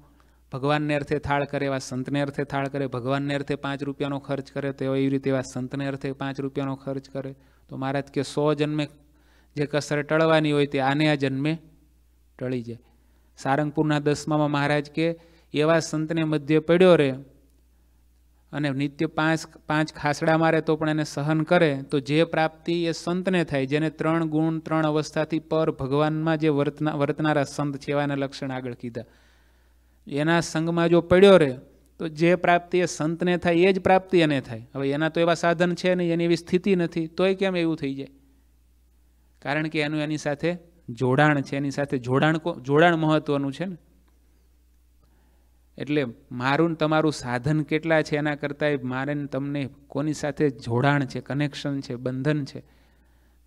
S1: ભગવાનને અર્થે થાળ કરે એવા સંતને અર્થે થાળ કરે ભગવાનને અર્થે પાંચ રૂપિયાનો ખર્ચ કરે તો એવી રીતે એવા સંતને અર્થે પાંચ રૂપિયાનો ખર્ચ કરે તો મહારાજ કે સો જન્મે જે કસર ટળવાની હોય તે આને આ જન્મે ટળી જાય સારંગપુરના દસમામાં મહારાજ કે એવા સંતને મધ્ય પડ્યો રહે અને નિત્ય પાંચ પાંચ ખાસડા મારે તો પણ એને સહન કરે તો જે પ્રાપ્તિ એ સંતને થાય જેને ત્રણ ગુણ ત્રણ અવસ્થાથી પર ભગવાનમાં જે વર્તના વર્તનારા સંત છે એવાના લક્ષણ આગળ કીધા એના સંગમાં જો પડ્યો રહે તો જે પ્રાપ્તિ એ સંતને થાય એ જ પ્રાપ્તિ એને થાય હવે એના તો એવા સાધન છે નહીં એની એવી સ્થિતિ નથી તોય કેમ એવું થઈ જાય કારણ કે એનું એની સાથે જોડાણ છે એની સાથે જોડાણ જોડાણ મહત્ત્વનું છે ને એટલે મારું ને તમારું સાધન કેટલા છે એના કરતાં મારે ને તમને કોની સાથે જોડાણ છે કનેક્શન છે બંધન છે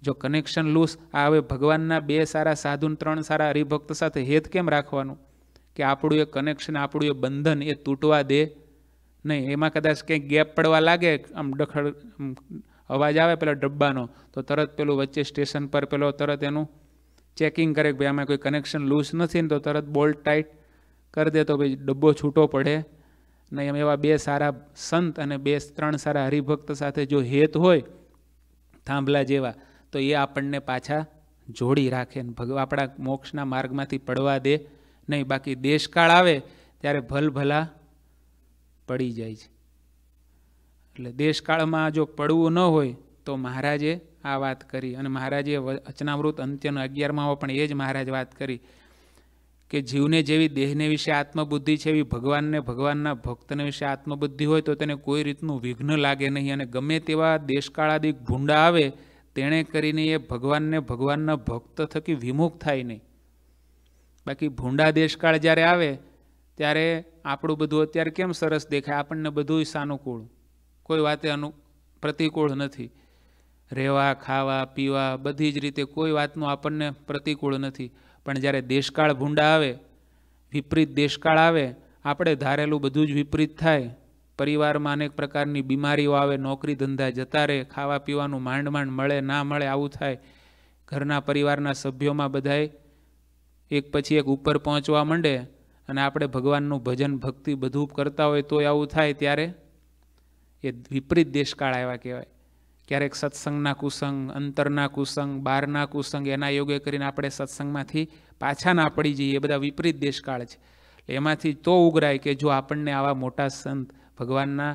S1: જો કનેક્શન લૂસ આ હવે ભગવાનના બે સારા સાધુ ત્રણ સારા હરિભક્ત સાથે હેત કેમ રાખવાનું કે આપણું એ કનેક્શન આપણું એ બંધન એ તૂટવા દે નહીં એમાં કદાચ કંઈક ગેપ પડવા લાગે આમ ડખડ અવાજ આવે પેલા ડબ્બાનો તો તરત પેલું વચ્ચે સ્ટેશન પર પેલો તરત એનું ચેકિંગ કરે કે ભાઈ આમાં કોઈ કનેક્શન લૂઝ નથી ને તો તરત બોલ્ટ ટાઈટ કરી દે તો ભાઈ ડબ્બો છૂટો પડે નહીં એમ એવા બે સારા સંત અને બે ત્રણ સારા હરિભક્ત સાથે જો હેત હોય થાંભલા જેવા તો એ આપણને પાછા જોડી રાખે ને ભગવા આપણા મોક્ષના માર્ગમાંથી પડવા દે નહીં બાકી દેશકાળ આવે ત્યારે ભલભલા પડી જાય છે એટલે દેશકાળમાં જો પડવું ન હોય તો મહારાજે આ વાત કરી અને મહારાજે વચનામૃત અંત્યનો અગિયારમાં પણ એ જ મહારાજ વાત કરી કે જીવને જેવી દેહને વિશે આત્મબુદ્ધિ છે એવી ભગવાનને ભગવાનના ભક્તને વિશે આત્મબુદ્ધિ હોય તો તેને કોઈ રીતનું વિઘ્ન લાગે નહીં અને ગમે તેવા દેશકાળાદિક ભૂંડા આવે તેણે કરીને એ ભગવાનને ભગવાનના ભક્ત થકી વિમુખ થાય નહીં બાકી ભૂંડા દેશકાળ જ્યારે આવે ત્યારે આપણું બધું અત્યારે કેમ સરસ દેખાય આપણને બધું સાનુકૂળ કોઈ વાતે અનુ પ્રતિકૂળ નથી રહેવા ખાવા પીવા બધી જ રીતે કોઈ વાતનું આપણને પ્રતિકૂળ નથી પણ જ્યારે દેશકાળ ભૂંડા આવે વિપરીત દેશકાળ આવે આપણે ધારેલું બધું જ વિપરીત થાય પરિવારમાં અનેક પ્રકારની બીમારીઓ આવે નોકરી ધંધા જતા રહે ખાવા પીવાનું માંડ માંડ મળે ના મળે આવું થાય ઘરના પરિવારના સભ્યોમાં બધાય એક પછી એક ઉપર પહોંચવા માંડે અને આપણે ભગવાનનું ભજન ભક્તિ બધું કરતા હોય તોય આવું થાય ત્યારે એ વિપરીત દેશકાળ આવ્યા કહેવાય ક્યારેક સત્સંગના કુસંગ અંતરના કુસંગ બહારના કુસંગ એના યોગે કરીને આપણે સત્સંગમાંથી પાછા ના પડી જઈએ એ બધા વિપરીત દેશકાળ છે એમાંથી તો ઉઘરાય કે જો આપણને આવા મોટા સંત ભગવાનના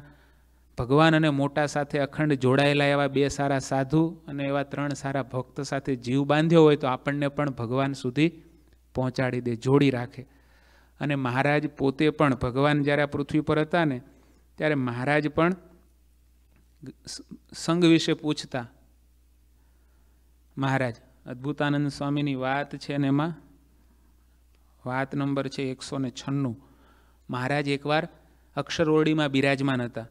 S1: ભગવાન અને મોટા સાથે અખંડ જોડાયેલા એવા બે સારા સાધુ અને એવા ત્રણ સારા ભક્ત સાથે જીવ બાંધ્યો હોય તો આપણને પણ ભગવાન સુધી પહોંચાડી દે જોડી રાખે અને મહારાજ પોતે પણ ભગવાન જ્યારે આ પૃથ્વી પર હતા ને ત્યારે મહારાજ પણ સંઘ વિશે પૂછતા મહારાજ અદ્ભુતાનંદ સ્વામીની વાત છે ને એમાં વાત નંબર છે એકસો ને છન્નું મહારાજ એકવાર અક્ષરઓરડીમાં બિરાજમાન હતા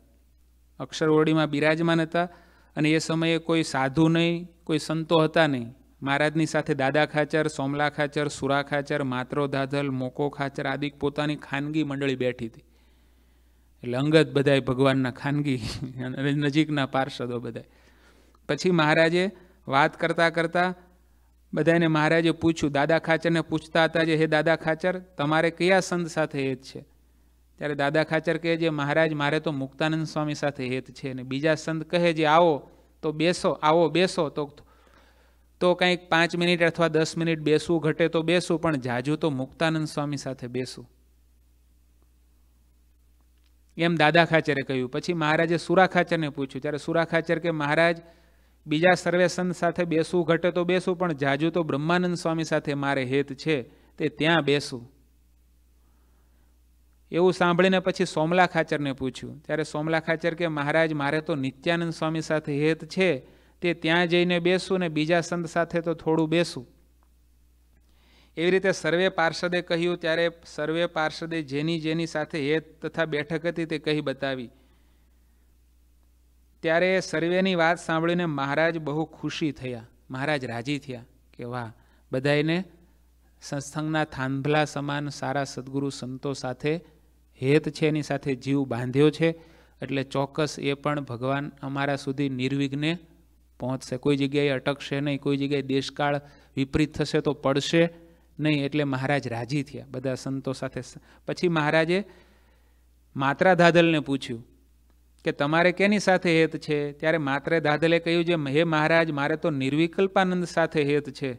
S1: અક્ષરઓરડીમાં બિરાજમાન હતા અને એ સમયે કોઈ સાધુ નહીં કોઈ સંતો હતા નહીં મહારાજની સાથે દાદા ખાચર સોમલા ખાચર સુરા ખાચર માત્રો ધાધલ મોકો ખાચર આદિક પોતાની ખાનગી મંડળી બેઠી હતી એટલે અંગત બધાય ભગવાનના ખાનગી અને નજીકના પાર્ષદો બધાય પછી મહારાજે વાત કરતાં કરતાં બધાને મહારાજે પૂછ્યું દાદા ખાચરને પૂછતા હતા જે હે દાદા ખાચર તમારે કયા સંત સાથે હેત છે ત્યારે દાદા ખાચર કહે છે મહારાજ મારે તો મુક્તાનંદ સ્વામી સાથે હેત છે અને બીજા સંત કહે જે આવો તો બેસો આવો બેસો તો તો કંઈક પાંચ મિનિટ અથવા દસ મિનિટ બેસવું ઘટે તો બેસું પણ જાજુ તો મુક્તાનંદ સ્વામી સાથે બેસું એમ દાદા ખાચરે કહ્યું પછી મહારાજે સુરા ખાચરને પૂછ્યું ત્યારે સુરા ખાચર કે મહારાજ બીજા સર્વે સંત સાથે બેસવું ઘટે તો બેસું પણ જાજુ તો બ્રહ્માનંદ સ્વામી સાથે મારે હેત છે તે ત્યાં બેસું એવું સાંભળીને પછી સોમલા ખાચરને પૂછ્યું ત્યારે સોમલા ખાચર કે મહારાજ મારે તો નિત્યાનંદ સ્વામી સાથે હેત છે તે ત્યાં જઈને બેસું ને બીજા સંત સાથે તો થોડું બેસું એવી રીતે સર્વે પાર્ષદે કહ્યું ત્યારે સર્વે પાર્ષદે જેની જેની સાથે હેત તથા બેઠક હતી તે કહી બતાવી ત્યારે સર્વેની વાત સાંભળીને મહારાજ બહુ ખુશી થયા મહારાજ રાજી થયા કે વાહ બધાને સંસ્થાનના થાંભલા સમાન સારા સદગુરુ સંતો સાથે હેત છે એની સાથે જીવ બાંધ્યો છે એટલે ચોક્કસ એ પણ ભગવાન અમારા સુધી નિર્વિઘ્ને પહોંચશે કોઈ જગ્યાએ અટકશે નહીં કોઈ જગ્યાએ દેશકાળ વિપરીત થશે તો પડશે નહીં એટલે મહારાજ રાજી થયા બધા સંતો સાથે પછી મહારાજે માત્રા ધાધલને પૂછ્યું કે તમારે કેની સાથે હેત છે ત્યારે માત્રે ધાધલે કહ્યું જે હે મહારાજ મારે તો નિર્વિકલ્પાનંદ સાથે હેત છે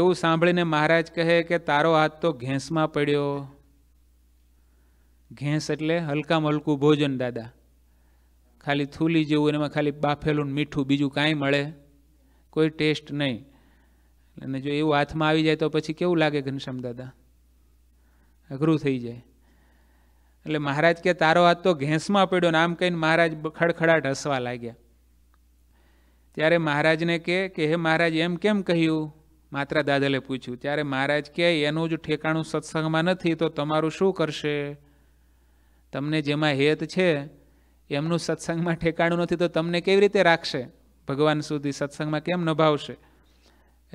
S1: એવું સાંભળીને મહારાજ કહે કે તારો હાથ તો ઘેંસમાં પડ્યો ઘેંસ એટલે હલકામાં હલકું ભોજન દાદા ખાલી થૂલી જેવું એમાં ખાલી બાફેલું મીઠું બીજું કાંઈ મળે કોઈ ટેસ્ટ નહીં અને જો એવું હાથમાં આવી જાય તો પછી કેવું લાગે ઘનશ્યામ દાદા અઘરું થઈ જાય એટલે મહારાજ કે તારો હાથ તો ઘેંસમાં પડ્યો ને આમ કહીને મહારાજ ખડખડાટ હસવા લાગ્યા ત્યારે મહારાજને કે કે હે મહારાજ એમ કેમ કહ્યું માત્ર દાદલે પૂછ્યું ત્યારે મહારાજ કહે એનું જ ઠેકાણું સત્સંગમાં નથી તો તમારું શું કરશે તમને જેમાં હેત છે એમનું સત્સંગમાં ઠેકાણું નથી તો તમને કેવી રીતે રાખશે ભગવાન સુધી સત્સંગમાં કેમ નભાવશે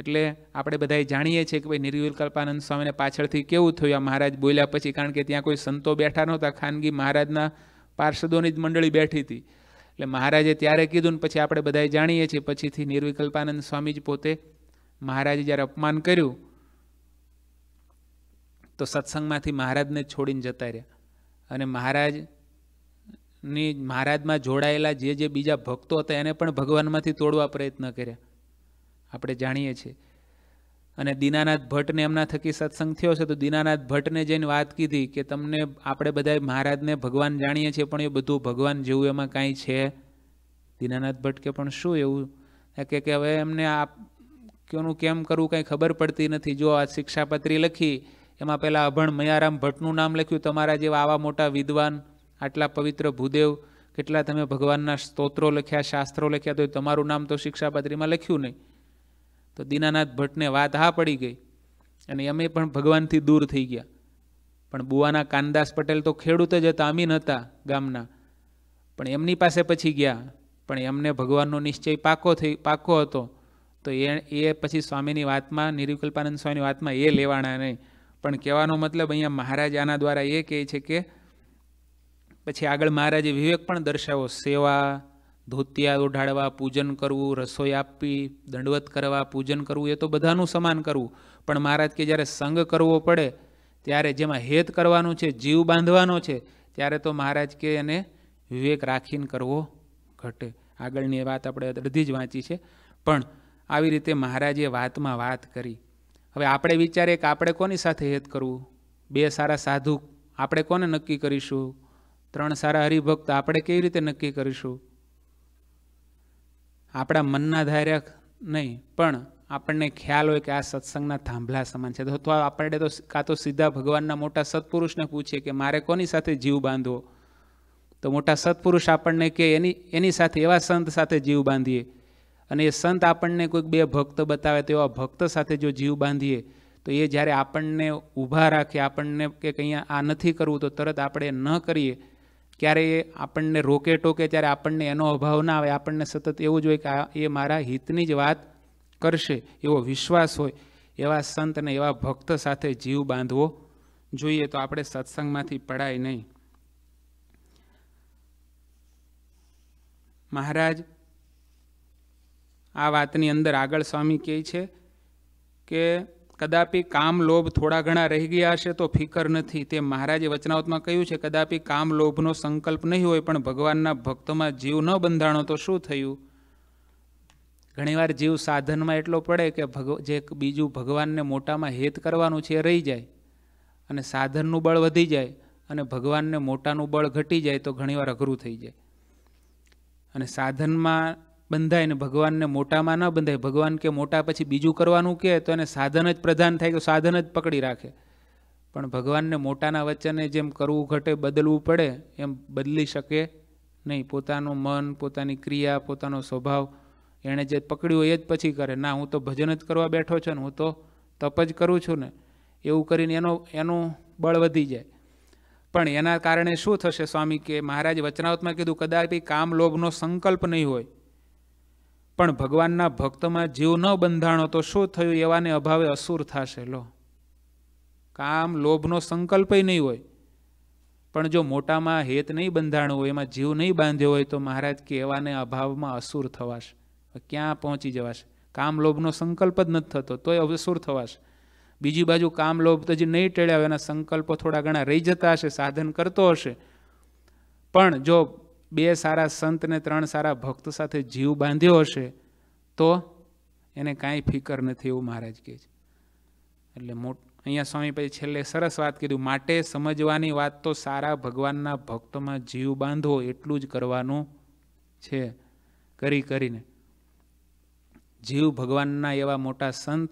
S1: એટલે આપણે બધાએ જાણીએ છીએ કે ભાઈ નિર્વિકલ્પાનંદ સ્વામીને પાછળથી કેવું થયું આ મહારાજ બોલ્યા પછી કારણ કે ત્યાં કોઈ સંતો બેઠા નહોતા ખાનગી મહારાજના પાર્ષદોની જ મંડળી બેઠી હતી એટલે મહારાજે ત્યારે કીધું ને પછી આપણે બધાએ જાણીએ છીએ પછીથી નિર્વિકલ્પાનંદ સ્વામી જ પોતે મહારાજે જ્યારે અપમાન કર્યું તો સત્સંગમાંથી મહારાજને છોડીને જતા રહ્યા અને મહારાજ ની મહારાજમાં જોડાયેલા જે જે બીજા ભક્તો હતા એને પણ ભગવાનમાંથી તોડવા પ્રયત્ન કર્યા આપણે જાણીએ છીએ અને દીનાનાથ ભટ્ટને એમના થકી સત્સંગ થયો છે તો દીનાનાથ ભટ્ટને જઈને વાત કીધી કે તમને આપણે બધા મહારાજને ભગવાન જાણીએ છીએ પણ એ બધું ભગવાન જેવું એમાં કાંઈ છે દીનાનાથ ભટ્ટ કે પણ શું એવું કે કે હવે એમને આ કોનું કેમ કરવું કાંઈ ખબર પડતી નથી જો આ શિક્ષાપત્રી લખી એમાં પહેલાં અભણ મયારામ ભટ્ટનું નામ લખ્યું તમારા જેવા આવા મોટા વિદ્વાન આટલા પવિત્ર ભૂદેવ કેટલા તમે ભગવાનના સ્તોત્રો લખ્યા શાસ્ત્રો લખ્યા તો તમારું નામ તો શિક્ષાપત્રીમાં લખ્યું નહીં તો દીનાનાથ ભટ્ટને વાત હા પડી ગઈ અને અમે પણ ભગવાનથી દૂર થઈ ગયા પણ બુવાના કાનદાસ પટેલ તો ખેડૂત જ હતા અમીન હતા ગામના પણ એમની પાસે પછી ગયા પણ એમને ભગવાનનો નિશ્ચય પાકો થઈ પાકો હતો તો એ એ પછી સ્વામીની વાતમાં નિરુકલ્પાનંદ સ્વામીની વાતમાં એ લેવાના નહીં પણ કહેવાનો મતલબ અહીંયા મહારાજ આના દ્વારા એ કહે છે કે પછી આગળ મહારાજે વિવેક પણ દર્શાવો સેવા ધોતિયા ઓઢાડવા પૂજન કરવું રસોઈ આપવી દંડવત કરવા પૂજન કરવું એ તો બધાનું સમાન કરવું પણ મહારાજ કે જ્યારે સંગ કરવો પડે ત્યારે જેમાં હેત કરવાનું છે જીવ બાંધવાનો છે ત્યારે તો મહારાજ કે એને વિવેક રાખીને કરવો ઘટે આગળની વાત આપણે અડધી જ વાંચી છે પણ આવી રીતે મહારાજે વાતમાં વાત કરી હવે આપણે વિચારીએ કે આપણે કોની સાથે હેત કરવું બે સારા સાધુ આપણે કોને નક્કી કરીશું ત્રણ સારા હરિભક્ત આપણે કેવી રીતે નક્કી કરીશું આપણા મનના ધાર્યા નહીં પણ આપણને ખ્યાલ હોય કે આ સત્સંગના થાંભલા સમાન છે તો આપણે તો કાં તો સીધા ભગવાનના મોટા સત્પુરુષને પૂછીએ કે મારે કોની સાથે જીવ બાંધવો તો મોટા સત્પુરુષ આપણને કે એની એની સાથે એવા સંત સાથે જીવ બાંધીએ અને એ સંત આપણને કોઈક બે ભક્ત બતાવે તો એવા ભક્ત સાથે જો જીવ બાંધીએ તો એ જ્યારે આપણને ઊભા રાખે આપણને કે કંઈ આ નથી કરવું તો તરત આપણે ન કરીએ ક્યારેય આપણને રોકે ટોકે ત્યારે આપણને એનો અભાવ ના આવે આપણને સતત એવું જ હોય કે આ એ મારા હિતની જ વાત કરશે એવો વિશ્વાસ હોય એવા સંત અને એવા ભક્ત સાથે જીવ બાંધવો જોઈએ તો આપણે સત્સંગમાંથી પડાય નહીં મહારાજ આ વાતની અંદર આગળ સ્વામી કહે છે કે કદાપી કામ લોભ થોડા ઘણા રહી ગયા હશે તો ફિકર નથી તે મહારાજે વચનાવતમાં કહ્યું છે કદાપી કામ લોભનો સંકલ્પ નહીં હોય પણ ભગવાનના ભક્તોમાં જીવ ન બંધાણો તો શું થયું ઘણીવાર જીવ સાધનમાં એટલો પડે કે ભગ જે બીજું ભગવાનને મોટામાં હેત કરવાનું છે એ રહી જાય અને સાધનનું બળ વધી જાય અને ભગવાનને મોટાનું બળ ઘટી જાય તો ઘણીવાર અઘરું થઈ જાય અને સાધનમાં બંધાય ને ભગવાનને મોટામાં ન બંધાય ભગવાન કે મોટા પછી બીજું કરવાનું કહે તો એને સાધન જ પ્રધાન થાય તો સાધન જ પકડી રાખે પણ ભગવાનને મોટાના વચને જેમ કરવું ઘટે બદલવું પડે એમ બદલી શકે નહીં પોતાનું મન પોતાની ક્રિયા પોતાનો સ્વભાવ એણે જે પકડ્યું હોય એ જ પછી કરે ના હું તો ભજન જ કરવા બેઠો છું ને હું તો તપ જ કરું છું ને એવું કરીને એનો એનું બળ વધી જાય પણ એના કારણે શું થશે સ્વામી કે મહારાજ વચનાવતમાં કીધું કદાચ કામ લોભનો સંકલ્પ નહીં હોય પણ ભગવાનના ભક્તમાં જીવ ન બંધાણો તો શું થયું એવાને અભાવે અસુર થશે લો કામ લોભનો સંકલ્પ નહીં હોય પણ જો મોટામાં હેત નહીં બંધાણું હોય એમાં જીવ નહીં બાંધ્યો હોય તો મહારાજ કે એવાને અભાવમાં અસુર થવાશ ક્યાં પહોંચી જવાશ કામ લોભનો સંકલ્પ જ નથી થતો તોય અસુર થવાશ બીજી બાજુ કામ લોભ તો જે નહીં ટેળ્યા એના સંકલ્પો થોડા ઘણા રહી જતા હશે સાધન કરતો હશે પણ જો બે સારા સંત ને ત્રણ સારા ભક્તો સાથે જીવ બાંધ્યો હશે તો એને કાંઈ ફિકર નથી એવું મહારાજ કહે છે એટલે મોટ અહીંયા સ્વામી પછી છેલ્લે સરસ વાત કીધું માટે સમજવાની વાત તો સારા ભગવાનના ભક્તોમાં જીવ બાંધો એટલું જ કરવાનું છે કરી કરીને જીવ ભગવાનના એવા મોટા સંત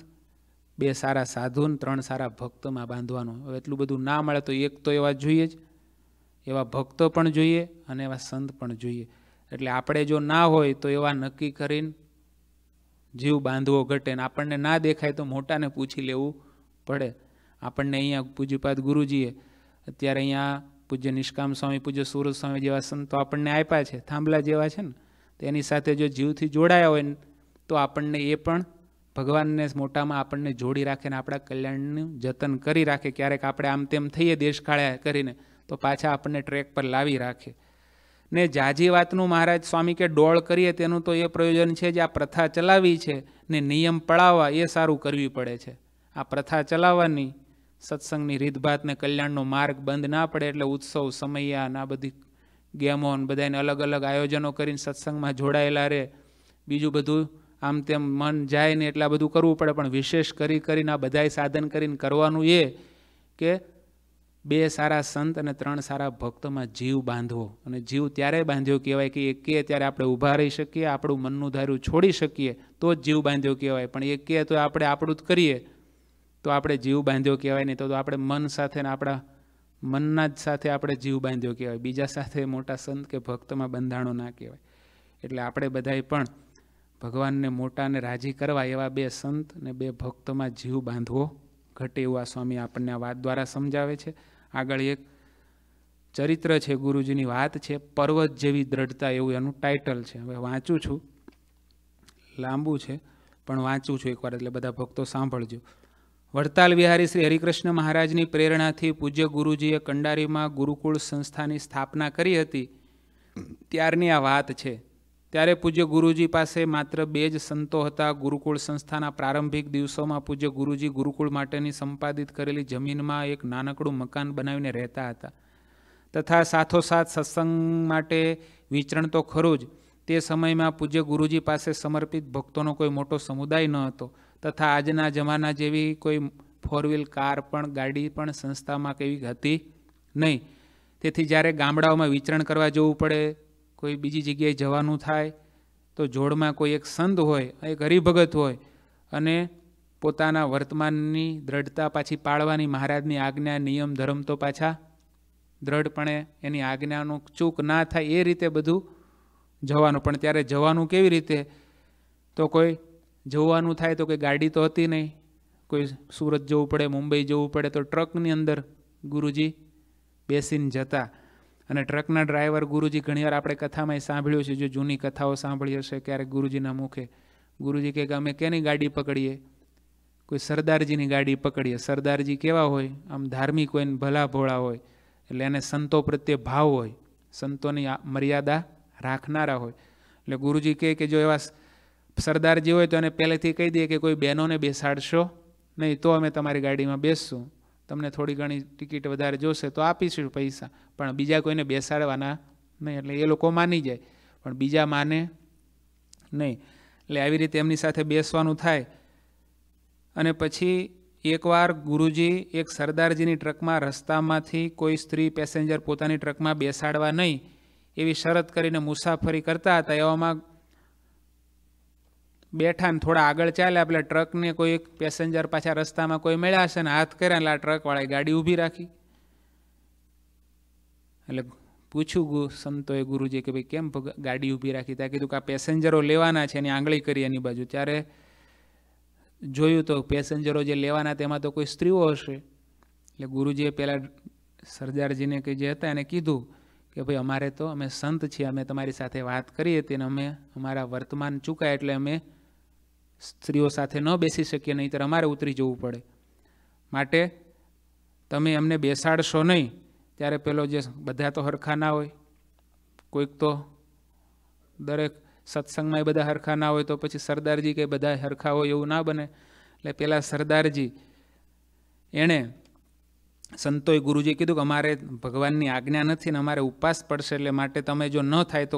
S1: બે સારા સાધુ ત્રણ સારા ભક્તોમાં બાંધવાનું હવે એટલું બધું ના મળે તો એક તો એવા જોઈએ જ એવા ભક્તો પણ જોઈએ અને એવા સંત પણ જોઈએ એટલે આપણે જો ના હોય તો એવા નક્કી કરીને જીવ બાંધવો ઘટે ને આપણને ના દેખાય તો મોટાને પૂછી લેવું પડે આપણને અહીંયા પૂજ્યપાદ ગુરુજીએ અત્યારે અહીંયા પૂજ્ય નિષ્કામ સ્વામી પૂજ્ય સુરત સ્વામી જેવા સંતો આપણને આપ્યા છે થાંભલા જેવા છે ને તો એની સાથે જો જીવથી જોડાયા હોય ને તો આપણને એ પણ ભગવાનને મોટામાં આપણને જોડી રાખે ને આપણા કલ્યાણનું જતન કરી રાખે ક્યારેક આપણે આમ તેમ થઈએ દેશકાળે કરીને તો પાછા આપણને ટ્રેક પર લાવી રાખે ને જાજી વાતનું મહારાજ સ્વામી કે ડોળ કરીએ તેનું તો એ પ્રયોજન છે જે આ પ્રથા ચલાવી છે ને નિયમ પળાવવા એ સારું કરવી પડે છે આ પ્રથા ચલાવવાની સત્સંગની રીતભાતને કલ્યાણનો માર્ગ બંધ ના પડે એટલે ઉત્સવ ને આ બધી ગેમો બધાને અલગ અલગ આયોજનો કરીને સત્સંગમાં જોડાયેલા રહે બીજું બધું આમ તેમ મન જાય ને એટલે આ બધું કરવું પડે પણ વિશેષ કરી કરીને આ બધાય સાધન કરીને કરવાનું એ કે બે સારા સંત અને ત્રણ સારા ભક્તોમાં જીવ બાંધવો અને જીવ ત્યારે બાંધ્યો કહેવાય કે એકે ત્યારે આપણે ઊભા રહી શકીએ આપણું મનનું ધાર્યું છોડી શકીએ તો જ જીવ બાંધ્યો કહેવાય પણ એકે તો આપણે આપણું જ કરીએ તો આપણે જીવ બાંધ્યો કહેવાય નહીં તો આપણે મન સાથે ને આપણા મનના જ સાથે આપણે જીવ બાંધ્યો કહેવાય બીજા સાથે મોટા સંત કે ભક્તમાં બંધાણો ના કહેવાય એટલે આપણે બધાએ પણ ભગવાનને મોટાને રાજી કરવા એવા બે સંત ને બે ભક્તોમાં જીવ બાંધવો ઘટે એવું આ સ્વામી આપણને આ વાત દ્વારા સમજાવે છે આગળ એક ચરિત્ર છે ગુરુજીની વાત છે પર્વત જેવી દ્રઢતા એવું એનું ટાઇટલ છે હવે વાંચું છું લાંબુ છે પણ વાંચું છું એકવાર એટલે બધા ભક્તો સાંભળજો વડતાલ વિહારી શ્રી હરિકૃષ્ણ મહારાજની પ્રેરણાથી પૂજ્ય ગુરુજીએ કંડારીમાં ગુરુકુળ સંસ્થાની સ્થાપના કરી હતી ત્યારની આ વાત છે ત્યારે પૂજ્ય ગુરુજી પાસે માત્ર બે જ સંતો હતા ગુરુકુળ સંસ્થાના પ્રારંભિક દિવસોમાં પૂજ્ય ગુરુજી ગુરુકુળ માટેની સંપાદિત કરેલી જમીનમાં એક નાનકડું મકાન બનાવીને રહેતા હતા તથા સાથોસાથ સત્સંગ માટે વિચરણ તો ખરું જ તે સમયમાં પૂજ્ય ગુરુજી પાસે સમર્પિત ભક્તોનો કોઈ મોટો સમુદાય ન હતો તથા આજના જમાના જેવી કોઈ ફોર વ્હીલ કાર પણ ગાડી પણ સંસ્થામાં કેવી હતી નહીં તેથી જ્યારે ગામડાઓમાં વિચરણ કરવા જવું પડે કોઈ બીજી જગ્યાએ જવાનું થાય તો જોડમાં કોઈ એક સંત હોય એક હરિભગત હોય અને પોતાના વર્તમાનની દ્રઢતા પાછી પાળવાની મહારાજની આજ્ઞા નિયમ ધર્મ તો પાછા દ્રઢપણે એની આજ્ઞાનું ચૂક ના થાય એ રીતે બધું જવાનું પણ ત્યારે જવાનું કેવી રીતે તો કોઈ જવાનું થાય તો કોઈ ગાડી તો હતી નહીં કોઈ સુરત જવું પડે મુંબઈ જવું પડે તો ટ્રકની અંદર ગુરુજી બેસીને જતા અને ટ્રકના ડ્રાઈવર ગુરુજી ઘણીવાર આપણે કથામાં સાંભળ્યું છે જો જૂની કથાઓ સાંભળી હશે ક્યારેક ગુરુજીના મુખે ગુરુજી કહે કે અમે કેની ગાડી પકડીએ કોઈ સરદારજીની ગાડી પકડીએ સરદારજી કેવા હોય આમ ધાર્મિક હોય ને ભલા ભોળા હોય એટલે એને સંતો પ્રત્યે ભાવ હોય સંતોની મર્યાદા રાખનારા હોય એટલે ગુરુજી કહે કે જો એવા સરદારજી હોય તો એને પહેલેથી કહી દઈએ કે કોઈ બહેનોને બેસાડશો નહીં તો અમે તમારી ગાડીમાં બેસશું તમને થોડી ઘણી ટિકિટ વધારે જોશે તો આપીશું પૈસા પણ બીજા કોઈને બેસાડવાના નહીં એટલે એ લોકો માની જાય પણ બીજા માને નહીં એટલે આવી રીતે એમની સાથે બેસવાનું થાય અને પછી એકવાર ગુરુજી એક સરદારજીની ટ્રકમાં રસ્તામાંથી કોઈ સ્ત્રી પેસેન્જર પોતાની ટ્રકમાં બેસાડવા નહીં એવી શરત કરીને મુસાફરી કરતા હતા એવામાં બેઠા ને થોડા આગળ ચાલ્યા એટલે ટ્રકને કોઈ એક પેસેન્જર પાછા રસ્તામાં કોઈ મળ્યા હશે ને હાથ કર્યા એટલે આ ટ્રકવાળાએ ગાડી ઊભી રાખી એટલે પૂછ્યું સંતોએ ગુરુજી કે ભાઈ કેમ ગાડી ઊભી રાખી ત્યાં કીધું કે આ પેસેન્જરો લેવાના છે એની આંગળી કરી એની બાજુ ત્યારે જોયું તો પેસેન્જરો જે લેવાના તેમાં તો કોઈ સ્ત્રીઓ હશે એટલે ગુરુજીએ પહેલાં સરદારજીને કે જે હતા એને કીધું કે ભાઈ અમારે તો અમે સંત છીએ અમે તમારી સાથે વાત કરી હતી અને અમે અમારા વર્તમાન ચૂકાય એટલે અમે સ્ત્રીઓ સાથે ન બેસી શકીએ નહીં ત્યારે અમારે ઉતરી જવું પડે માટે તમે એમને બેસાડશો નહીં ત્યારે પેલો જે બધા તો હરખા ના હોય કોઈક તો દરેક સત્સંગમાં એ બધા હરખા ના હોય તો પછી સરદારજી કે બધા હરખા હોય એવું ના બને એટલે પેલા સરદારજી એણે સંતોએ ગુરુજીએ કીધું કે અમારે ભગવાનની આજ્ઞા નથી ને અમારે ઉપવાસ પડશે એટલે માટે તમે જો ન થાય તો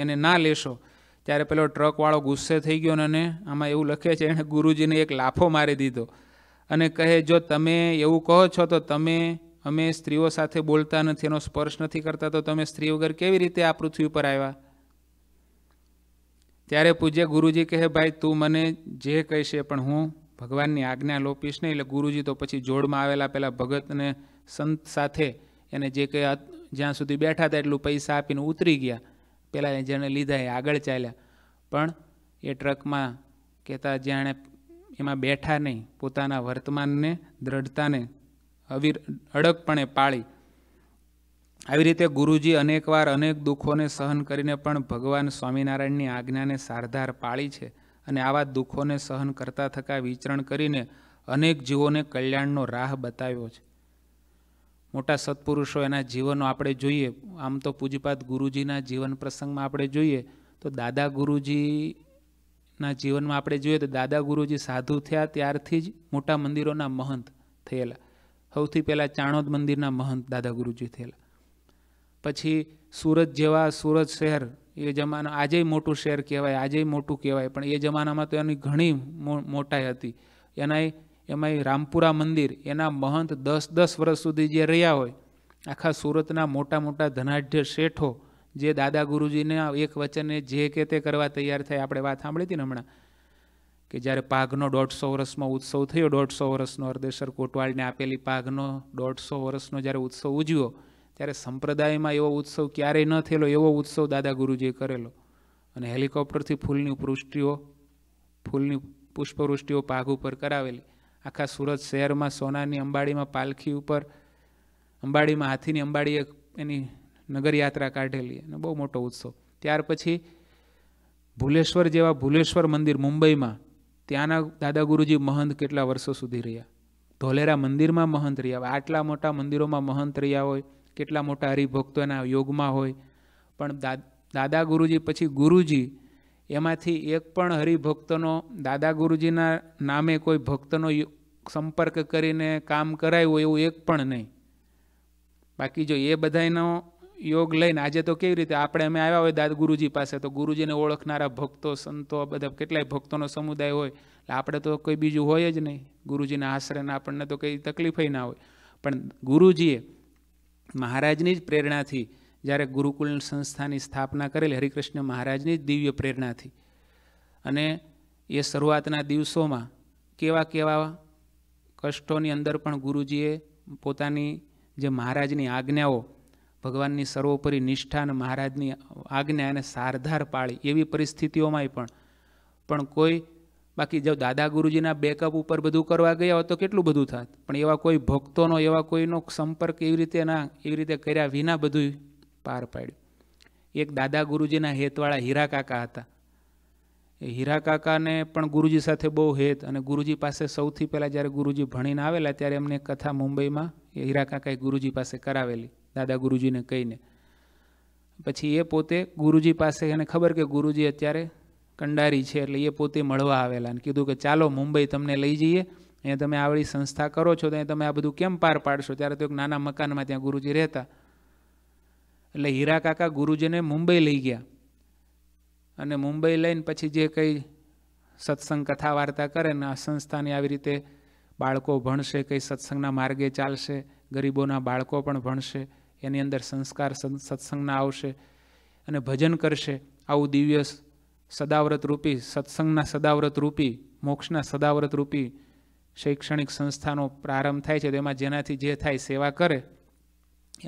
S1: એને ના લેશો ત્યારે પેલો ટ્રકવાળો ગુસ્સે થઈ ગયો અને આમાં એવું લખે છે એણે ગુરુજીને એક લાફો મારી દીધો અને કહે જો તમે એવું કહો છો તો તમે અમે સ્ત્રીઓ સાથે બોલતા નથી એનો સ્પર્શ નથી કરતા તો તમે સ્ત્રી વગર કેવી રીતે આ પૃથ્વી ઉપર આવ્યા ત્યારે પૂજ્ય ગુરુજી કહે ભાઈ તું મને જે કહેશે પણ હું ભગવાનની આજ્ઞા લોપીશ નહીં એટલે ગુરુજી તો પછી જોડમાં આવેલા પેલા ભગતને સંત સાથે એને જે કંઈ જ્યાં સુધી બેઠા હતા એટલું પૈસા આપીને ઉતરી ગયા પેલા જેણે લીધા એ આગળ ચાલ્યા પણ એ ટ્રકમાં કહેતા જાણે એમાં બેઠા નહીં પોતાના વર્તમાનને દ્રઢતાને અવિર અડગપણે પાળી આવી રીતે ગુરુજી અનેકવાર અનેક દુઃખોને સહન કરીને પણ ભગવાન સ્વામિનારાયણની આજ્ઞાને સારધાર પાળી છે અને આવા દુઃખોને સહન કરતા થતાં વિચરણ કરીને અનેક જીવોને કલ્યાણનો રાહ બતાવ્યો છે મોટા સત્પુરુષો એના જીવનો આપણે જોઈએ આમ તો પૂજપાત ગુરુજીના જીવન પ્રસંગમાં આપણે જોઈએ તો દાદા ગુરુજીના જીવનમાં આપણે જોઈએ તો દાદા ગુરુજી સાધુ થયા ત્યારથી જ મોટા મંદિરોના મહંત થયેલા સૌથી પહેલાં ચાણોદ મંદિરના મહંત દાદા ગુરુજી થયેલા પછી સુરત જેવા સુરત શહેર એ જમાનો આજે મોટું શહેર કહેવાય આજે મોટું કહેવાય પણ એ જમાનામાં તો એની ઘણી મોટાઈ હતી એનાય એમાં એ રામપુરા મંદિર એના મહંત દસ દસ વર્ષ સુધી જે રહ્યા હોય આખા સુરતના મોટા મોટા ધનાઢ્ય શેઠો જે દાદા ગુરુજીના એક વચને જે કે તે કરવા તૈયાર થાય આપણે વાત સાંભળી હતી ને હમણાં કે જ્યારે પાઘનો દોઢસો વર્ષનો ઉત્સવ થયો દોઢસો વર્ષનો અર્ધેશ્વર કોટવાળને આપેલી પાઘનો દોઢસો વર્ષનો જ્યારે ઉત્સવ ઉજવ્યો ત્યારે સંપ્રદાયમાં એવો ઉત્સવ ક્યારેય ન થયેલો એવો ઉત્સવ દાદા ગુરુજીએ કરેલો અને હેલિકોપ્ટરથી ફૂલની પૃષ્ટિઓ ફૂલની પુષ્પવૃષ્ટિઓ પાઘ ઉપર કરાવેલી આખા સુરત શહેરમાં સોનાની અંબાડીમાં પાલખી ઉપર અંબાડીમાં હાથીની અંબાડીએ એની નગરયાત્રા કાઢેલી અને બહુ મોટો ઉત્સવ ત્યાર પછી ભુલેશ્વર જેવા ભુલેશ્વર મંદિર મુંબઈમાં ત્યાંના દાદા ગુરુજી મહંત કેટલા વર્ષો સુધી રહ્યા ધોલેરા મંદિરમાં મહંત રહ્યા હોય આટલા મોટા મંદિરોમાં મહંત રહ્યા હોય કેટલા મોટા હરિભક્તો એના યોગમાં હોય પણ દાદા ગુરુજી પછી ગુરુજી એમાંથી એક પણ હરિભક્તનો દાદા ગુરુજીના નામે કોઈ ભક્તનો સંપર્ક કરીને કામ કરાયું એવું એક પણ નહીં બાકી જો એ બધાનો યોગ લઈને આજે તો કેવી રીતે આપણે અમે આવ્યા હોય દાદા ગુરુજી પાસે તો ગુરુજીને ઓળખનારા ભક્તો સંતો બધા કેટલાય ભક્તોનો સમુદાય હોય એટલે આપણે તો કોઈ બીજું હોય જ નહીં ગુરુજીના આશરેને આપણને તો કંઈ તકલીફય ના હોય પણ ગુરુજીએ મહારાજની જ પ્રેરણાથી જ્યારે ગુરુકુલ સંસ્થાની સ્થાપના કરેલી હરિકૃષ્ણ મહારાજની દિવ્ય પ્રેરણાથી અને એ શરૂઆતના દિવસોમાં કેવા કેવા કષ્ટોની અંદર પણ ગુરુજીએ પોતાની જે મહારાજની આજ્ઞાઓ ભગવાનની સર્વોપરી નિષ્ઠા અને મહારાજની આજ્ઞા અને સારધાર પાળી એવી પરિસ્થિતિઓમાંય પણ પણ કોઈ બાકી જો દાદા ગુરુજીના બેકઅપ ઉપર બધું કરવા ગયા હોય તો કેટલું બધું થાત પણ એવા કોઈ ભક્તોનો એવા કોઈનો સંપર્ક એવી રીતે ના એવી રીતે કર્યા વિના બધું પાર પાડ્યું એક દાદા ગુરુજીના હેતવાળા હીરા કાકા હતા એ હીરા કાકાને પણ ગુરુજી સાથે બહુ હેત અને ગુરુજી પાસે સૌથી પહેલાં જ્યારે ગુરુજી ભણીને આવેલા ત્યારે એમને કથા મુંબઈમાં એ હીરા કાકાએ ગુરુજી પાસે કરાવેલી દાદા ગુરુજીને કહીને પછી એ પોતે ગુરુજી પાસે એને ખબર કે ગુરુજી અત્યારે કંડારી છે એટલે એ પોતે મળવા આવેલા અને કીધું કે ચાલો મુંબઈ તમને લઈ જઈએ અહીંયા તમે આવડી સંસ્થા કરો છો તો ત્યાં તમે આ બધું કેમ પાર પાડશો ત્યારે તો એક નાના મકાનમાં ત્યાં ગુરુજી રહેતા એટલે હીરા કાકા ગુરુજીને મુંબઈ લઈ ગયા અને મુંબઈ લઈને પછી જે કંઈ સત્સંગ કથા વાર્તા કરે ને આ સંસ્થાને આવી રીતે બાળકો ભણશે કંઈ સત્સંગના માર્ગે ચાલશે ગરીબોના બાળકો પણ ભણશે એની અંદર સંસ્કાર સત્સંગના આવશે અને ભજન કરશે આવું દિવ્ય સદાવ્રત રૂપી સત્સંગના સદાવ્રત રૂપી મોક્ષના સદાવ્રત રૂપી શૈક્ષણિક સંસ્થાનો પ્રારંભ થાય છે તેમાં જેનાથી જે થાય સેવા કરે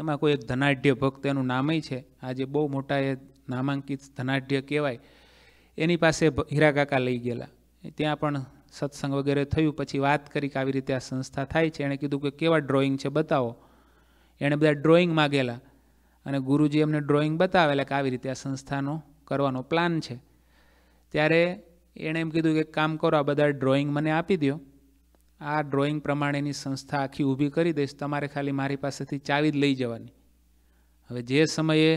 S1: એમાં કોઈ એક ધનાઢ્ય ભક્ત એનું નામય છે આજે બહુ મોટા એ નામાંકિત ધનાઢ્ય કહેવાય એની પાસે હીરાકાકા લઈ ગયેલા ત્યાં પણ સત્સંગ વગેરે થયું પછી વાત કરી કે આવી રીતે આ સંસ્થા થાય છે એણે કીધું કે કેવા ડ્રોઈંગ છે બતાવો એણે બધા ડ્રોઈંગ માગેલા અને ગુરુજી એમને ડ્રોઈંગ બતાવેલા કે આવી રીતે આ સંસ્થાનો કરવાનો પ્લાન છે ત્યારે એણે એમ કીધું કે કામ કરો આ બધા ડ્રોઈંગ મને આપી દો આ ડ્રોઈંગ પ્રમાણેની સંસ્થા આખી ઊભી કરી દઈશ તમારે ખાલી મારી પાસેથી ચાવી જ લઈ જવાની હવે જે સમયે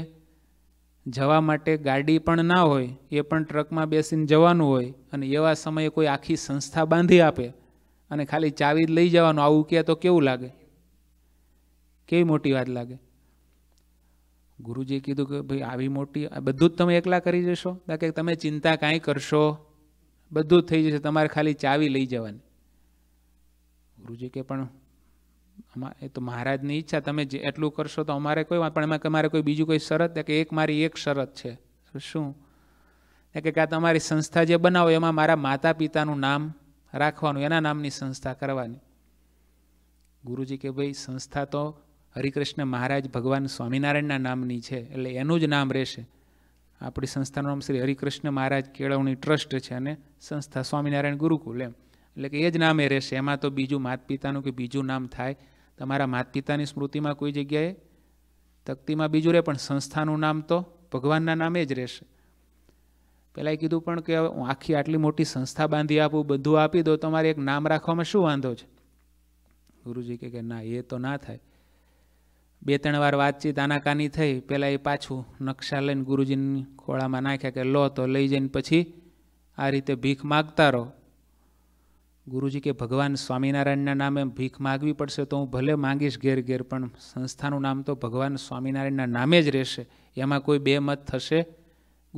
S1: જવા માટે ગાડી પણ ના હોય એ પણ ટ્રકમાં બેસીને જવાનું હોય અને એવા સમયે કોઈ આખી સંસ્થા બાંધી આપે અને ખાલી ચાવી જ લઈ જવાનું આવું કહે તો કેવું લાગે કેવી મોટી વાત લાગે ગુરુજીએ કીધું કે ભાઈ આવી મોટી બધું જ તમે એકલા કરી જશો કે તમે ચિંતા કાંઈ કરશો બધું જ થઈ જશે તમારે ખાલી ચાવી લઈ જવાની ગુરુજી કે પણ અમારે એ તો મહારાજની ઈચ્છા તમે જે એટલું કરશો તો અમારે કોઈ પણ એમાં કે મારે કોઈ બીજું કોઈ શરત કે એક મારી એક શરત છે શું કે આ તમારી સંસ્થા જે બનાવો એમાં મારા માતા પિતાનું નામ રાખવાનું એના નામની સંસ્થા કરવાની ગુરુજી કે ભાઈ સંસ્થા તો હરિકૃષ્ણ મહારાજ ભગવાન સ્વામિનારાયણના નામની છે એટલે એનું જ નામ રહેશે આપણી સંસ્થાનું નામ શ્રી હરિકૃષ્ણ મહારાજ કેળવણી ટ્રસ્ટ છે અને સંસ્થા સ્વામિનારાયણ ગુરુકુલ એમ એટલે કે એ જ નામે રહેશે એમાં તો બીજું માત પિતાનું કે બીજું નામ થાય તમારા માત પિતાની સ્મૃતિમાં કોઈ જગ્યાએ તકતીમાં બીજું રહે પણ સંસ્થાનું નામ તો ભગવાનના નામે જ રહેશે પહેલાં એ કીધું પણ કે હું આખી આટલી મોટી સંસ્થા બાંધી આપું બધું આપી દઉં તમારે એક નામ રાખવામાં શું વાંધો છે ગુરુજી કે ના એ તો ના થાય બે ત્રણ વાર વાતચીત આનાકાની થઈ પહેલાં એ પાછું નકશા લઈને ગુરુજીની ખોળામાં નાખ્યા કે લો તો લઈ જઈને પછી આ રીતે ભીખ માગતા રહો ગુરુજી કે ભગવાન સ્વામિનારાયણના નામે ભીખ માગવી પડશે તો હું ભલે માગીશ ઘેર ઘેર પણ સંસ્થાનું નામ તો ભગવાન સ્વામિનારાયણના નામે જ રહેશે એમાં કોઈ બે મત થશે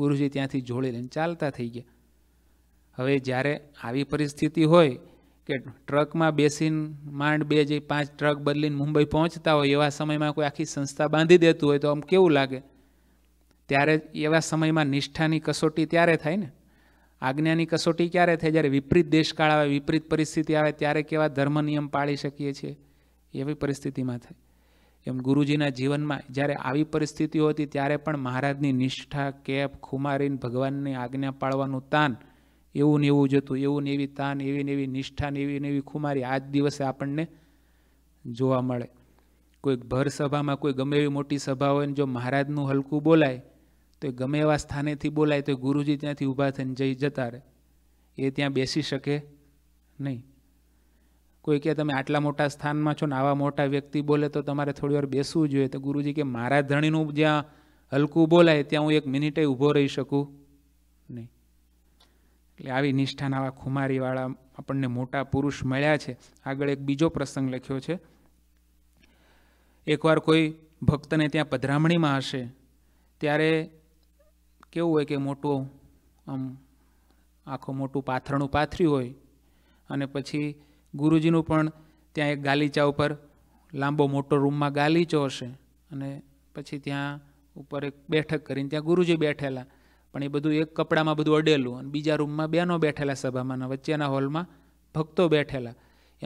S1: ગુરુજી ત્યાંથી જોડી લઈને ચાલતા થઈ ગયા હવે જ્યારે આવી પરિસ્થિતિ હોય કે ટ્રકમાં બેસીને માંડ બે જે પાંચ ટ્રક બદલીને મુંબઈ પહોંચતા હોય એવા સમયમાં કોઈ આખી સંસ્થા બાંધી દેતું હોય તો આમ કેવું લાગે ત્યારે એવા સમયમાં નિષ્ઠાની કસોટી ત્યારે થાય ને આજ્ઞાની કસોટી ક્યારે થાય જ્યારે વિપરીત દેશકાળ આવે વિપરીત પરિસ્થિતિ આવે ત્યારે કેવા ધર્મ નિયમ પાળી શકીએ છીએ એવી પરિસ્થિતિમાં થાય એમ ગુરુજીના જીવનમાં જ્યારે આવી પરિસ્થિતિઓ હતી ત્યારે પણ મહારાજની નિષ્ઠા કેપ ખુમારીને ભગવાનની આજ્ઞા પાળવાનું તાન એવું ને એવું જતું એવું ને એવી તાન એવી ને એવી નિષ્ઠા ને એવી ને એવી ખુમારી આજ દિવસે આપણને જોવા મળે કોઈક ભર સભામાં કોઈ ગમે એવી મોટી સભા હોય ને જો મહારાજનું હલકું બોલાય તો એ ગમે એવા સ્થાનેથી બોલાય તો ગુરુજી ત્યાંથી ઊભા થઈને જઈ જતા રહે એ ત્યાં બેસી શકે નહીં કોઈ કે તમે આટલા મોટા સ્થાનમાં છો ને આવા મોટા વ્યક્તિ બોલે તો તમારે થોડી વાર બેસવું જોઈએ તો ગુરુજી કે મારા ધણીનું જ્યાં હલકું બોલાય ત્યાં હું એક મિનિટે ઊભો રહી શકું નહીં એટલે આવી નિષ્ઠાના આવા ખુમારીવાળા આપણને મોટા પુરુષ મળ્યા છે આગળ એક બીજો પ્રસંગ લખ્યો છે એકવાર કોઈ ભક્તને ત્યાં પધરામણીમાં હશે ત્યારે કેવું હોય કે મોટું આમ આખું મોટું પાથરણું પાથર્યું હોય અને પછી ગુરુજીનું પણ ત્યાં એક ગાલીચા ઉપર લાંબો મોટો રૂમમાં ગાલીચો હશે અને પછી ત્યાં ઉપર એક બેઠક કરીને ત્યાં ગુરુજી બેઠેલા પણ એ બધું એક કપડામાં બધું અડેલું અને બીજા રૂમમાં બેનો બેઠેલા સભામાં વચ્ચેના હોલમાં ભક્તો બેઠેલા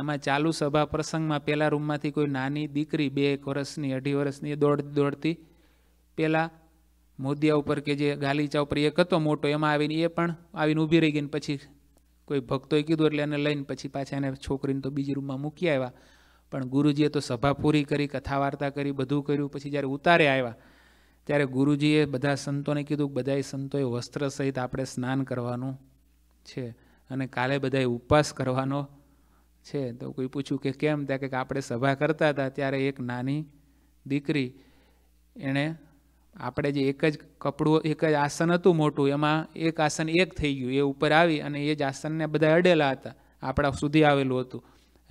S1: એમાં ચાલુ સભા પ્રસંગમાં પહેલાં રૂમમાંથી કોઈ નાની દીકરી બે એક વર્ષની અઢી વર્ષની એ દોડ દોડતી પહેલાં મોદિયા ઉપર કે જે ગાલીચા ઉપર એક હતો મોટો એમાં આવીને એ પણ આવીને ઊભી રહી ગઈ પછી કોઈ ભક્તોએ કીધું એટલે એને લઈને પછી પાછા એને છોકરીને તો બીજી રૂમમાં મૂકી આવ્યા પણ ગુરુજીએ તો સભા પૂરી કરી કથા વાર્તા કરી બધું કર્યું પછી જ્યારે ઉતારે આવ્યા ત્યારે ગુરુજીએ બધા સંતોને કીધું કે બધાએ સંતોએ વસ્ત્ર સહિત આપણે સ્નાન કરવાનું છે અને કાલે બધાએ ઉપવાસ કરવાનો છે તો કોઈ પૂછ્યું કે કેમ ત્યાં કે આપણે સભા કરતા હતા ત્યારે એક નાની દીકરી એણે આપણે જે એક જ કપડું એક જ આસન હતું મોટું એમાં એક આસન એક થઈ ગયું એ ઉપર આવી અને એ જ આસનને બધા અડેલા હતા આપણા સુધી આવેલું હતું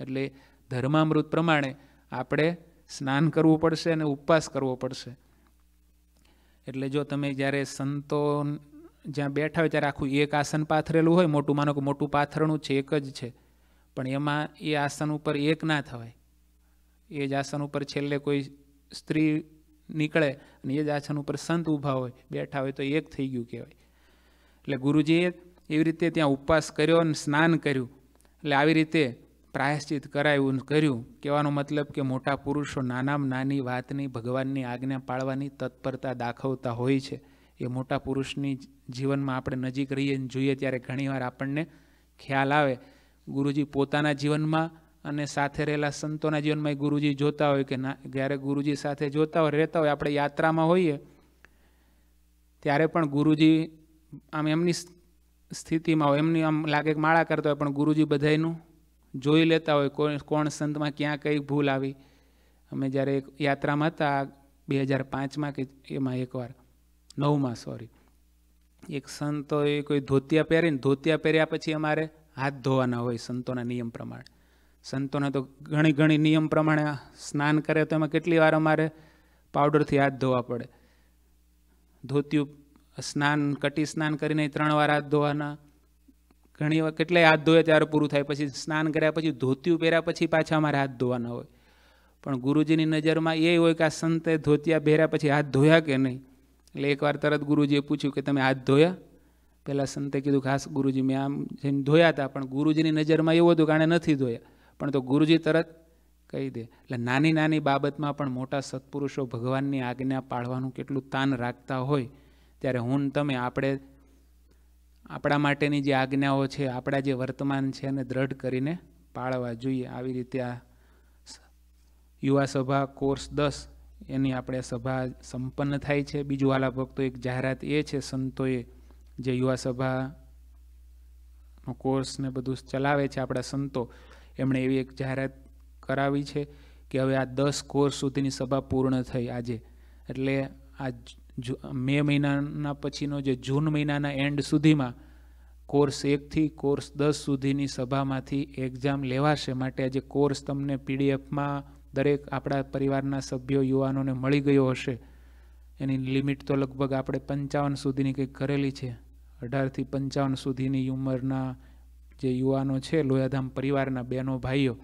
S1: એટલે ધર્મામૃત પ્રમાણે આપણે સ્નાન કરવું પડશે અને ઉપવાસ કરવો પડશે એટલે જો તમે જ્યારે સંતો જ્યાં બેઠા હોય ત્યારે આખું એક આસન પાથરેલું હોય મોટું માનો કે મોટું પાથરણું છે એક જ છે પણ એમાં એ આસન ઉપર એક ના થવાય એ જ આસન ઉપર છેલ્લે કોઈ સ્ત્રી નીકળે અને એ જ આસન ઉપર સંત ઊભા હોય બેઠા હોય તો એક થઈ ગયું કહેવાય એટલે ગુરુજીએ એવી રીતે ત્યાં ઉપવાસ કર્યો અને સ્નાન કર્યું એટલે આવી રીતે પ્રાયશ્ચિત કરાયું કર્યું કહેવાનો મતલબ કે મોટા પુરુષો નાનામાં નાની વાતની ભગવાનની આજ્ઞા પાળવાની તત્પરતા દાખવતા હોય છે એ મોટા પુરુષની જીવનમાં આપણે નજીક રહીએ જોઈએ ત્યારે ઘણીવાર આપણને ખ્યાલ આવે ગુરુજી પોતાના જીવનમાં અને સાથે રહેલા સંતોના જીવનમાં ગુરુજી જોતા હોય કે ના જ્યારે ગુરુજી સાથે જોતા હોય રહેતા હોય આપણે યાત્રામાં હોઈએ ત્યારે પણ ગુરુજી આમ એમની સ્થિતિમાં હોય એમની આમ લાગે કે માળા કરતા હોય પણ ગુરુજી બધાયનું જોઈ લેતા હોય કોઈ કોણ સંતમાં ક્યાં કઈ ભૂલ આવી અમે જ્યારે એક યાત્રામાં હતા બે હજાર પાંચમાં કે એમાં એકવાર નવમાં સોરી એક એ કોઈ ધોતિયા પહેરીને ધોતિયા પહેર્યા પછી અમારે હાથ ધોવાના હોય સંતોના નિયમ પ્રમાણે સંતોને તો ઘણી ઘણી નિયમ પ્રમાણે સ્નાન કરે તો એમાં કેટલી વાર અમારે પાવડરથી હાથ ધોવા પડે ધોતિયું સ્નાન કટી સ્નાન કરીને ત્રણ વાર હાથ ધોવાના ઘણી વાર કેટલાય હાથ ધોએ ત્યારે પૂરું થાય પછી સ્નાન કર્યા પછી ધોતિયું પહેર્યા પછી પાછા અમારે હાથ ધોવાના હોય પણ ગુરુજીની નજરમાં એ હોય કે આ સંતે ધોતિયા પહેર્યા પછી હાથ ધોયા કે નહીં એટલે એકવાર તરત ગુરુજીએ પૂછ્યું કે તમે હાથ ધોયા પહેલાં સંતે કીધું ખાસ ગુરુજી મેં આમ જઈને ધોયા હતા પણ ગુરુજીની નજરમાં એવું હતું કે આણે નથી ધોયા પણ તો ગુરુજી તરત કહી દે એટલે નાની નાની બાબતમાં પણ મોટા સત્પુરુષો ભગવાનની આજ્ઞા પાળવાનું કેટલું તાન રાખતા હોય ત્યારે હું તમે આપણે આપણા માટેની જે આજ્ઞાઓ છે આપણા જે વર્તમાન છે એને દ્રઢ કરીને પાળવા જોઈએ આવી રીતે આ યુવા સભા કોર્સ દસ એની આપણે સભા સંપન્ન થાય છે બીજું આલા ભક્તો એક જાહેરાત એ છે સંતોએ જે યુવા સભાનો કોર્સ ને બધું ચલાવે છે આપણા સંતો એમણે એવી એક જાહેરાત કરાવી છે કે હવે આ દસ કોર્સ સુધીની સભા પૂર્ણ થઈ આજે એટલે આ મે મહિનાના પછીનો જે જૂન મહિનાના એન્ડ સુધીમાં કોર્સ એકથી કોર્સ દસ સુધીની સભામાંથી એક્ઝામ લેવાશે માટે આજે કોર્સ તમને પીડીએફમાં દરેક આપણા પરિવારના સભ્યો યુવાનોને મળી ગયો હશે એની લિમિટ તો લગભગ આપણે પંચાવન સુધીની કંઈક કરેલી છે અઢારથી પંચાવન સુધીની ઉંમરના જે યુવાનો છે લોયાધામ પરિવારના બહેનો ભાઈઓ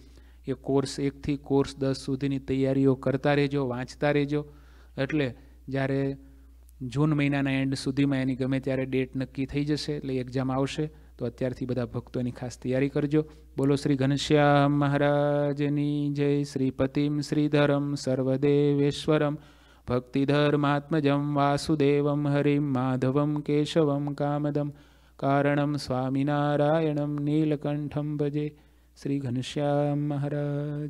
S1: એ કોર્સ એકથી કોર્સ દસ સુધીની તૈયારીઓ કરતા રહેજો વાંચતા રહેજો એટલે જ્યારે જૂન મહિનાના એન્ડ સુધીમાં એની ગમે ત્યારે ડેટ નક્કી થઈ જશે એટલે એક્ઝામ આવશે તો અત્યારથી બધા ભક્તોની ખાસ તૈયારી કરજો બોલો શ્રી ઘનશ્યામ મહારાજની જય શ્રી પતિમ શ્રીધરમ સર્વદેવેશ્વરમ ભક્તિધર્માત્મજમ વાસુદેવમ હરિમ માધવમ કેશવમ કામદમ कारणं स्वामिनारायणं नीलकण्ठं भजे श्रीघनिश्यां महाराज